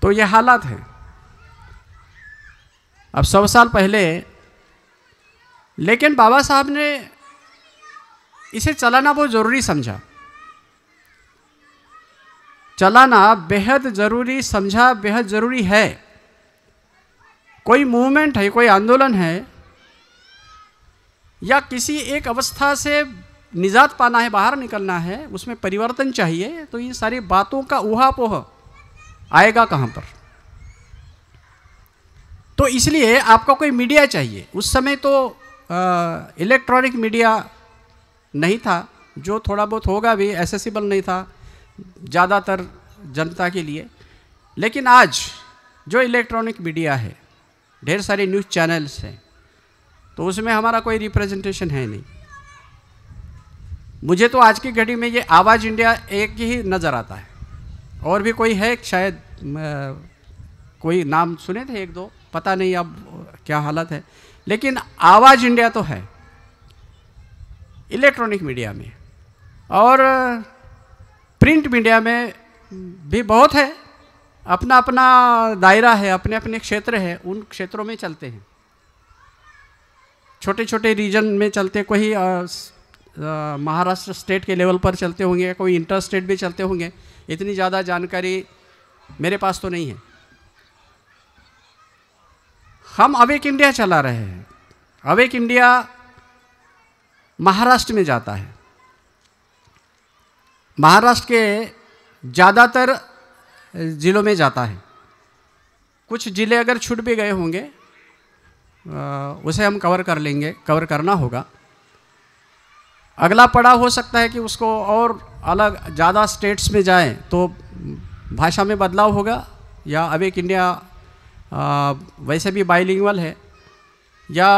तो ये हालात हैं अब सौ साल पहले लेकिन बाबा साहब ने इसे चलाना बहुत ज़रूरी समझा चलाना बेहद ज़रूरी समझा बेहद ज़रूरी है कोई मूवमेंट है कोई आंदोलन है या किसी एक अवस्था से निजात पाना है बाहर निकलना है उसमें परिवर्तन चाहिए तो इन सारी बातों का ऊहापोह आएगा कहाँ पर तो इसलिए आपका कोई मीडिया चाहिए उस समय तो इलेक्ट्रॉनिक मीडिया नहीं था जो थोड़ा बहुत होगा भी एसेसिबल नहीं था ज़्यादातर जनता के लिए लेकिन आज जो इलेक्ट्रॉनिक मीडिया है ढेर सारे न्यूज़ चैनल्स हैं तो उसमें हमारा कोई रिप्रेजेंटेशन है नहीं मुझे तो आज की घड़ी में ये आवाज़ इंडिया एक ही नज़र आता है और भी कोई है शायद कोई नाम सुने थे एक दो पता नहीं अब क्या हालत है लेकिन आवाज़ इंडिया तो है इलेक्ट्रॉनिक मीडिया में और प्रिंट मीडिया में भी बहुत है अपना अपना दायरा है अपने अपने क्षेत्र है उन क्षेत्रों में चलते हैं छोटे छोटे रीजन में चलते कोई महाराष्ट्र स्टेट के लेवल पर चलते होंगे कोई इंटर स्टेट भी चलते होंगे इतनी ज़्यादा जानकारी मेरे पास तो नहीं है हम अवेक इंडिया चला रहे हैं अवेक इंडिया महाराष्ट्र में जाता है महाराष्ट्र के ज़्यादातर ज़िलों में जाता है कुछ ज़िले अगर छूट भी गए होंगे उसे हम कवर कर लेंगे कवर करना होगा अगला पड़ा हो सकता है कि उसको और अलग ज़्यादा स्टेट्स में जाएं तो भाषा में बदलाव होगा या अवेक इंडिया आ, वैसे भी बाईलिंगुअल है या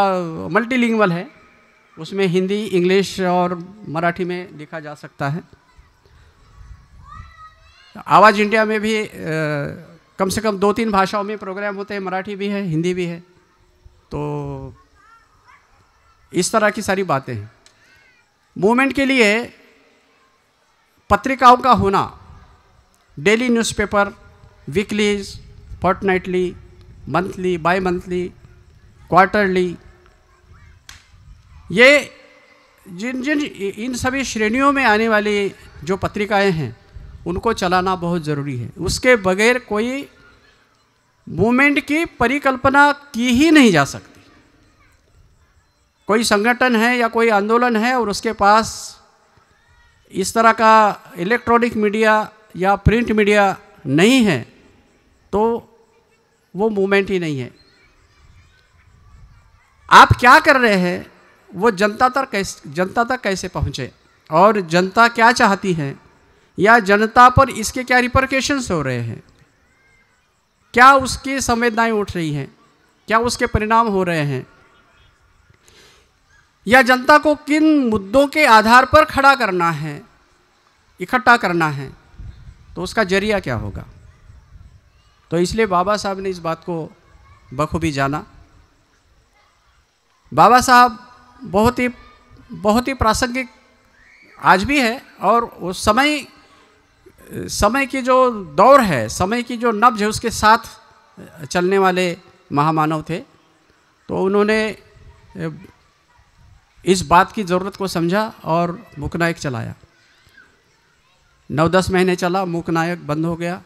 मल्टीलिंगुअल है उसमें हिंदी इंग्लिश और मराठी में लिखा जा सकता है आवाज़ इंडिया में भी आ, कम से कम दो तीन भाषाओं में प्रोग्राम होते हैं मराठी भी है हिंदी भी है तो इस तरह की सारी बातें हैं मूवमेंट के लिए पत्रिकाओं का होना daily newspaper weeklies fortnightly monthly bimonthly quarterly ये जिन जिन इन सभी श्रेणियों में आने वाली जो पत्रिकाएं हैं उनको चलाना बहुत ज़रूरी है उसके बगैर कोई मूवमेंट की परिकल्पना की ही नहीं जा सकती कोई संगठन है या कोई आंदोलन है और उसके पास इस तरह का इलेक्ट्रॉनिक मीडिया या प्रिंट मीडिया नहीं है तो वो मूवमेंट ही नहीं है आप क्या कर रहे हैं वो जनता तक कैसे जनता तक कैसे पहुंचे और जनता क्या चाहती है या जनता पर इसके क्या रिपरकेशंस हो रहे हैं क्या उसकी संवेदनाएं उठ रही हैं क्या उसके परिणाम हो रहे हैं या जनता को किन मुद्दों के आधार पर खड़ा करना है इकट्ठा करना है तो उसका जरिया क्या होगा तो इसलिए बाबा साहब ने इस बात को बखूबी जाना बाबा साहब बहुत ही बहुत ही प्रासंगिक आज भी है और वो समय समय की जो दौर है समय की जो नब्ज है उसके साथ चलने वाले महामानव थे तो उन्होंने इस बात की ज़रूरत को समझा और मुकनायक चलाया नौ दस महीने चला मुकनायक बंद हो गया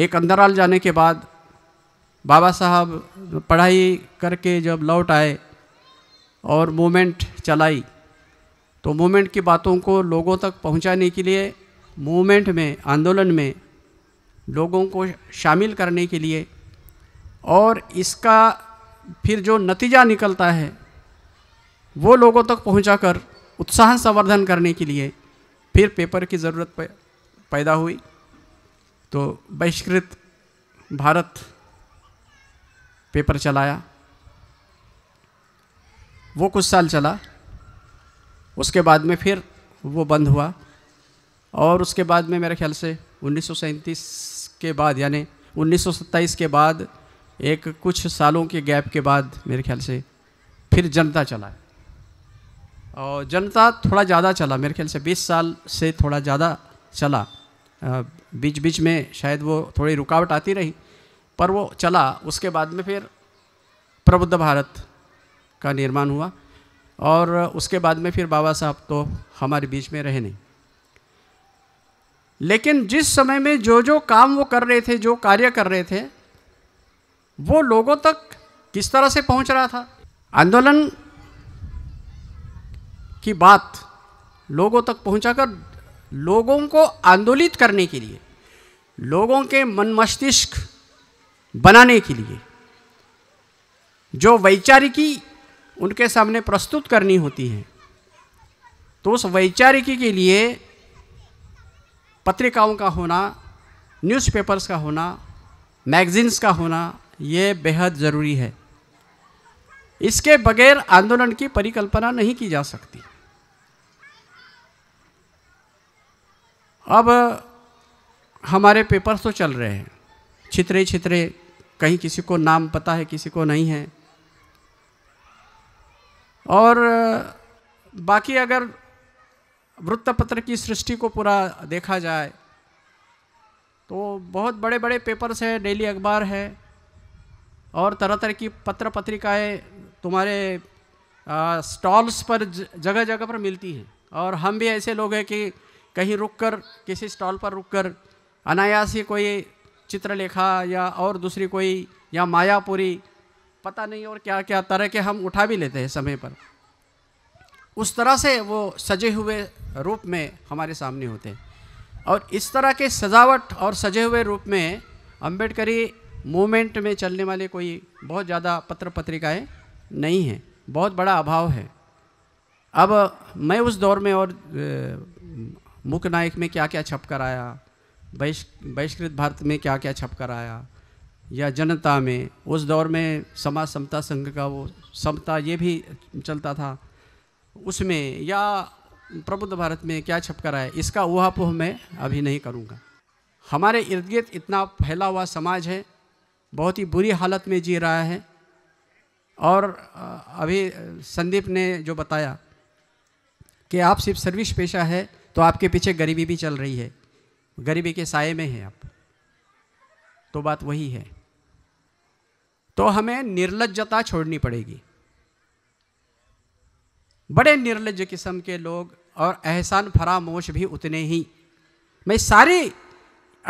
एक अंदराल जाने के बाद बाबा साहब पढ़ाई करके जब लौट आए और मूवमेंट चलाई तो मूवमेंट की बातों को लोगों तक पहुंचाने के लिए मूवमेंट में आंदोलन में लोगों को शामिल करने के लिए और इसका फिर जो नतीजा निकलता है वो लोगों तक पहुंचाकर उत्साह संवर्धन करने के लिए फिर पेपर की ज़रूरत पैदा हुई तो बहिष्कृत भारत पेपर चलाया वो कुछ साल चला उसके बाद में फिर वो बंद हुआ और उसके बाद में मेरे ख्याल से उन्नीस के बाद यानी 1927 के बाद एक कुछ सालों के गैप के बाद मेरे ख्याल से फिर जनता चला और जनता थोड़ा ज़्यादा चला मेरे ख्याल से 20 साल से थोड़ा ज़्यादा चला बीच बीच में शायद वो थोड़ी रुकावट आती रही पर वो चला उसके बाद में फिर प्रबुद्ध भारत का निर्माण हुआ और उसके बाद में फिर बाबा साहब तो हमारे बीच में रहे नहीं लेकिन जिस समय में जो जो काम वो कर रहे थे जो कार्य कर रहे थे वो लोगों तक किस तरह से पहुंच रहा था आंदोलन की बात लोगों तक पहुंचाकर लोगों को आंदोलित करने के लिए लोगों के मन मस्तिष्क बनाने के लिए जो वैचारिकी उनके सामने प्रस्तुत करनी होती है तो उस वैचारिकी के लिए पत्रिकाओं का होना न्यूज़पेपर्स का होना मैगजीन्स का होना ये बेहद ज़रूरी है इसके बगैर आंदोलन की परिकल्पना नहीं की जा सकती अब हमारे पेपर्स तो चल रहे हैं छितरे छितरे कहीं किसी को नाम पता है किसी को नहीं है और बाकी अगर वृत्तपत्र की सृष्टि को पूरा देखा जाए तो बहुत बड़े बड़े पेपर्स हैं डेली अखबार है और तरह तरह की पत्र पत्रिकाएँ तुम्हारे स्टॉल्स पर जगह जगह पर मिलती हैं और हम भी ऐसे लोग हैं कि कहीं रुककर किसी स्टॉल पर रुककर अनायास ही कोई चित्रलेखा या और दूसरी कोई या मायापुरी पता नहीं और क्या क्या तरह के हम उठा भी लेते हैं समय पर उस तरह से वो सजे हुए रूप में हमारे सामने होते हैं और इस तरह के सजावट और सजे हुए रूप में अम्बेडकरी मूवमेंट में चलने वाले कोई बहुत ज़्यादा पत्र पत्रिकाएँ नहीं हैं बहुत बड़ा अभाव है अब मैं उस दौर में और मुख नायक में क्या क्या छप कर आया बहिष्कृत भारत में क्या क्या छप कर आया या जनता में उस दौर में समाज समता संघ का वो समता ये भी चलता था उसमें या प्रबुद्ध भारत में क्या छप कर आया इसका ऊहापोह मैं अभी नहीं करूँगा हमारे इर्द गिर्द इतना फैला हुआ समाज है बहुत ही बुरी हालत में जी रहा है और अभी संदीप ने जो बताया कि आप सिर्फ सर्विस पेशा है तो आपके पीछे गरीबी भी चल रही है गरीबी के साय में हैं आप तो बात वही है तो हमें निर्लजता छोड़नी पड़ेगी बड़े निर्लज किस्म के लोग और एहसान फरामोश भी उतने ही मैं सारी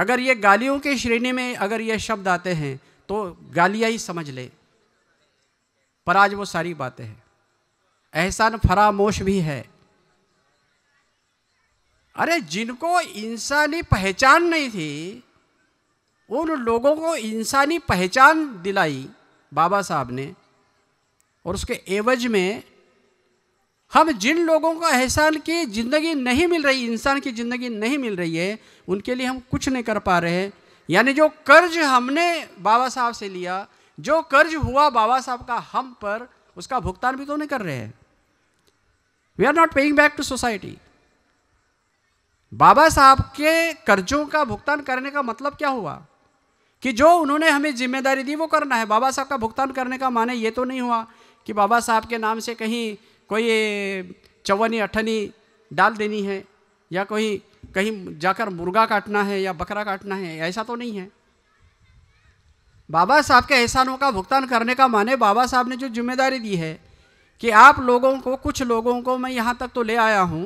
अगर ये गालियों की श्रेणी में अगर ये शब्द आते हैं तो गालियाँ ही समझ ले पर आज वो सारी बातें हैं एहसान फरामोश भी है अरे जिनको इंसानी पहचान नहीं थी उन लोगों को इंसानी पहचान दिलाई बाबा साहब ने और उसके एवज में हम जिन लोगों को एहसान की ज़िंदगी नहीं मिल रही इंसान की ज़िंदगी नहीं मिल रही है उनके लिए हम कुछ नहीं कर पा रहे हैं यानी जो कर्ज हमने बाबा साहब से लिया जो कर्ज हुआ बाबा साहब का हम पर उसका भुगतान भी तो नहीं कर रहे हैं we are not paying back to society Baba Saheb के कर्जों का भुगतान करने का मतलब क्या हुआ कि जो उन्होंने हमें जिम्मेदारी दी वो करना है बाबा साहब का भुगतान करने का माने ये तो नहीं हुआ कि बाबा साहब के नाम से कहीं कोई चवनी अठनी डाल देनी है या कोई कहीं जाकर मुर्गा काटना है या बकरा काटना है ऐसा तो नहीं है बाबा साहब के एहसानों का भुगतान करने का माने बाबा साहब ने जो जिम्मेदारी दी है कि आप लोगों को कुछ लोगों को मैं यहाँ तक तो ले आया हूँ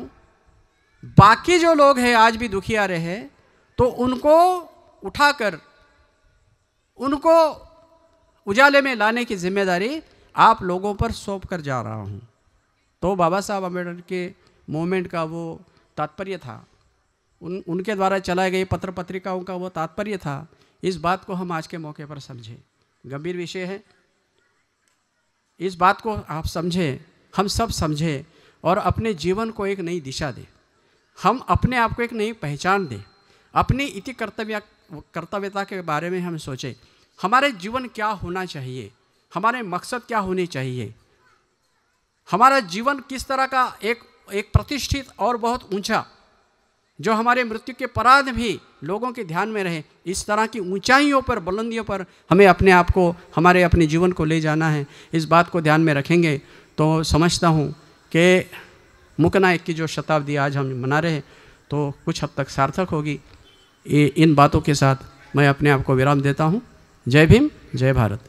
बाकी जो लोग हैं आज भी दुखिया रहे तो उनको उठाकर उनको उजाले में लाने की जिम्मेदारी आप लोगों पर सौंप कर जा रहा हूँ तो बाबा साहब अम्बेडकर के मूवमेंट का वो तात्पर्य था उन उनके द्वारा चलाए गए पत्र पत्रिकाओं का वो तात्पर्य था इस बात को हम आज के मौके पर समझें गंभीर विषय है इस बात को आप समझें हम सब समझें और अपने जीवन को एक नई दिशा दें हम अपने आप को एक नई पहचान दें अपनी इति कर्तव्य कर्तव्यता के बारे में हम सोचें हमारे जीवन क्या होना चाहिए हमारे मकसद क्या होने चाहिए हमारा जीवन किस तरह का एक एक प्रतिष्ठित और बहुत ऊंचा जो हमारे मृत्यु के पराध भी लोगों के ध्यान में रहे इस तरह की ऊंचाइयों पर बुलंदियों पर हमें अपने आप को हमारे अपने जीवन को ले जाना है इस बात को ध्यान में रखेंगे तो समझता हूँ कि मुकनायक की जो शताब्दी आज हम मना रहे तो कुछ हद तक सार्थक होगी ये इन बातों के साथ मैं अपने आप को विराम देता हूँ जय भीम जय भारत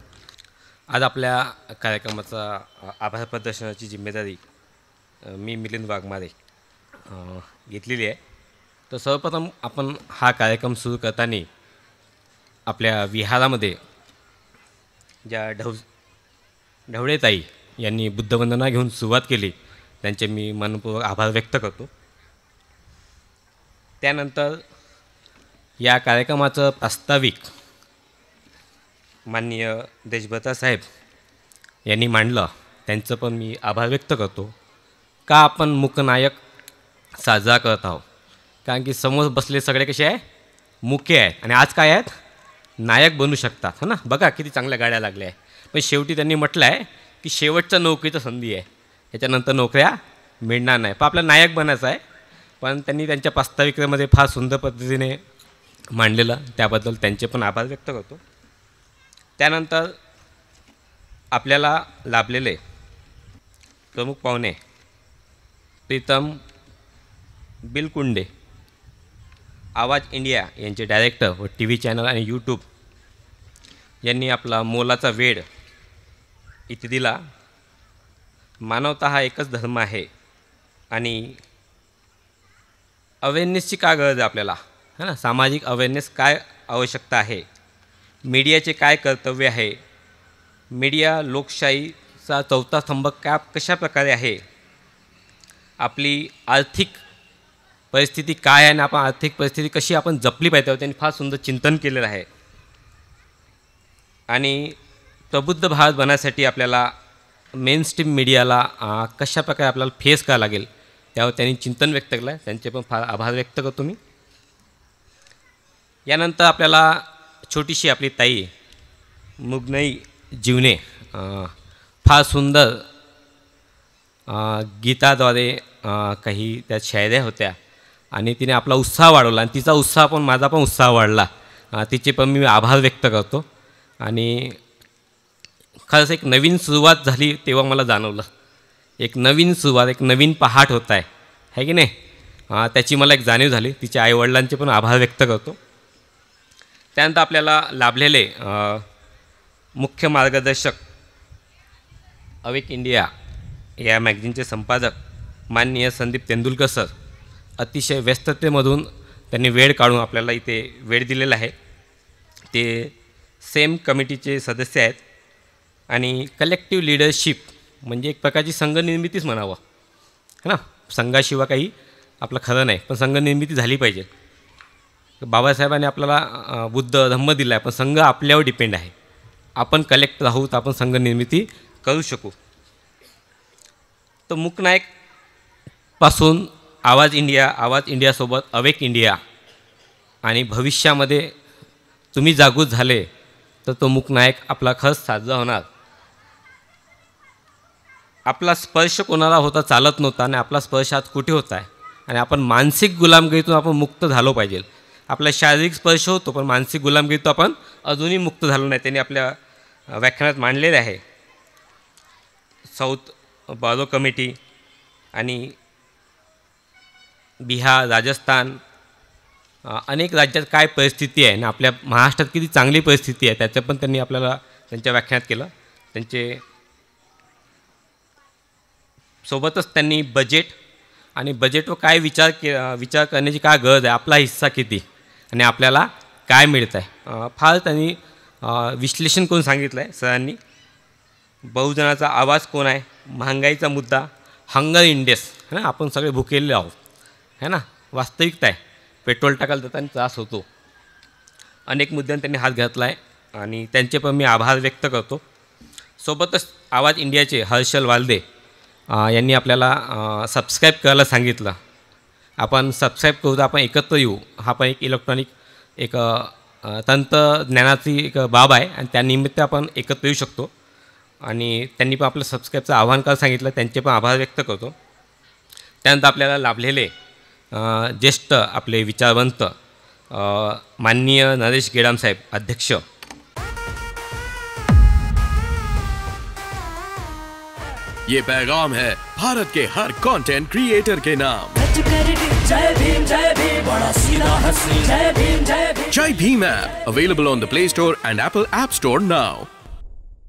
आज आपल्या कार्यक्रमाचा आभार प्रदर्शनाची जिम्मेदारी मी मिलिंद वाघमारे घेतलेली आहे तर सर्वप्रथम आपण हा कार्यक्रम सुरू करताना आपल्या विहारामध्ये ज्या ढव ढवळेताई यांनी बुद्धवंदना घेऊन सुरुवात केली त्यांचे मी मनपूर्वक आभार व्यक्त करतो त्यानंतर या कार्यक्रमाचं प्रास्ताविक माननीय देशभ्रता साहेब यांनी मांडलं त्यांचं पण मी आभार व्यक्त करतो का आपण मुकनायक साजरा करत आहोत कारण की समोर बसले सगळे कसे आहे मुके आहेत आणि आज काय आहेत नायक बनू शकतात हो ना बघा किती चांगल्या गाड्या लागल्या आहे पण शेवटी त्यांनी म्हटलं आहे की शेवटचा नोकरीचा संधी आहे याच्यानंतर नोकऱ्या मिळणार नाही पण आपला नायक बनायचा आहे पण त्यांनी त्यांच्या प्रास्ताविकेमध्ये फार सुंदर पद्धतीने मांडलेलं त्याबद्दल त्यांचे पण आभार व्यक्त करतो त्यानंतर आपल्याला लाभलेले प्रमुख पाहुणे प्रीतम बिलकुंडे आवाज इंडिया यांचे डायरेक्टर व टी व्ही चॅनल आणि यूट्यूब यांनी आपला मोलाचा वेळ इथे दिला मानवता हा एकच धर्म आहे आणि अवेअरनेसची काय गरज आहे आपल्याला है ना सामाजिक अवेअरनेस काय आवश्यकता आहे मीडियाचे काय कर्तव्य आहे मीडिया लोकशाहीचा चौथा स्तंभ का प्रकारे आहे आपली आर्थिक परिस्थिती काय आहे आणि आपण आर्थिक परिस्थिती कशी आपण जपली पाहिजे त्यांनी फार सुंदर चिंतन केलेलं आहे आणि प्रबुद्ध भारत बनण्यासाठी आपल्याला मेन स्ट्रीम मीडियाला कशाप्रकारे आपल्याला फेस करावं लागेल त्यावर त्यांनी चिंतन व्यक्त केलं आहे त्यांचे पण फार आभार व्यक्त करतो मी यानंतर आपल्याला छोटीशी आपली ताई मुगनई जीवने फार सुंदर गीताद्वारे काही त्या शायऱ्या होत्या आणि तिने आपला उत्साह वाढवला आणि तिचा उत्साह पण माझा पण उत्साह वाढला तिचे पण मी आभार व्यक्त करतो आणि खरंच एक नवीन सुरुवात झाली तेव्हा मला जाणवलं एक नवीन सुरुवात एक नवीन पहाट होत आहे है की नाही त्याची मला एक जाणीव झाली तिच्या आईवडिलांचे पण आभार व्यक्त करतो त्यानंतर आपल्याला लाभलेले मुख्य मार्गदर्शक अवेक इंडिया या मॅगझिनचे संपादक माननीय संदीप तेंडुलकर सर अतिशय व्यस्ततेमधून त्यांनी वेळ काढून आपल्याला इथे वेळ दिलेला आहे ते सेम कमिटीचे सदस्य आहेत आणि कलेक्टिव्ह लिडरशिप म्हणजे एक प्रकारची संघनिर्मितीच म्हणावं है ना संघाशिवाय काही आपलं खरं नाही पण संघनिर्मिती झाली पाहिजे बाबासाहेबांनी आपल्याला बुद्ध धम्म दिला आहे पण संघ आपल्यावर डिपेंड आहे आपण कलेक्ट राहू तर आपण संघनिर्मिती करू शकू तर मुकनायकपासून आवाज इंडिया आवाज इंडियासोबत अवेक इंडिया आणि भविष्यामध्ये तुम्ही जागृत झाले तर तो मुकनायक आपला खरंच साजरा होणार आपला स्पर्श कोणाला होता चालत नव्हता आणि आपला स्पर्श आज कुठे होता आहे आणि आपण मानसिक गुलामगिरीतून आपण मुक्त झालो पाहिजे आपला शारीरिक स्पर्श होतो पण मानसिक गुलामगिरीतून आपण अजूनही मुक्त झालो नाही त्यांनी आपल्या व्याख्यानात मांडलेले आहे साऊथ बाजो कमिटी आणि बिहार राजस्थान अनेक राज्यात काय परिस्थिती आहे आणि आपल्या महाराष्ट्रात किती चांगली परिस्थिती आहे त्याचं पण त्यांनी आपल्याला त्यांच्या व्याख्यानात केलं त्यांचे सोबतच त्यांनी बजेट आणि बजेटवर काय विचार के विचार करण्याची काय गरज आहे आपला हिस्सा किती आणि आपल्याला काय मिळत आहे फार त्यांनी विश्लेषण करून सांगितलं आहे सरांनी बहुजनाचा आवाज कोण आहे महागाईचा मुद्दा हंगर इंडेक्स है ना आपण सगळे भुकेलेले आहोत है ना वास्तविकता आहे पेट्रोल टाकायला जाताना त्रास होतो अनेक मुद्द्यांनी त्यांनी हात घातला आहे आणि त्यांचे पण मी आभार व्यक्त करतो सोबतच आवाज इंडियाचे हर्षल वाल्दे यांनी आपल्याला सबस्क्राईब करायला सांगितलं आपण सबस्क्राईब करू तर आपण एकत्र येऊ हा पण एक इलेक्ट्रॉनिक एक तंत्रज्ञानाची एक बाब आहे आणि त्यानिमित्त आपण एकत्र येऊ शकतो आणि त्यांनी पण आपलं सबस्क्राईबचं आव्हान करायला सांगितलं त्यांचे पण आभार व्यक्त करतो त्यानंतर आपल्याला लाभलेले ज्येष्ठ आपले विचारवंत माननीय नरेश गेडामसाहेब अध्यक्ष ये पैगाम है भारत के हर कंटेंट क्रिएटर के नाम जय भीम जय Bhim app available on the play store and apple app store now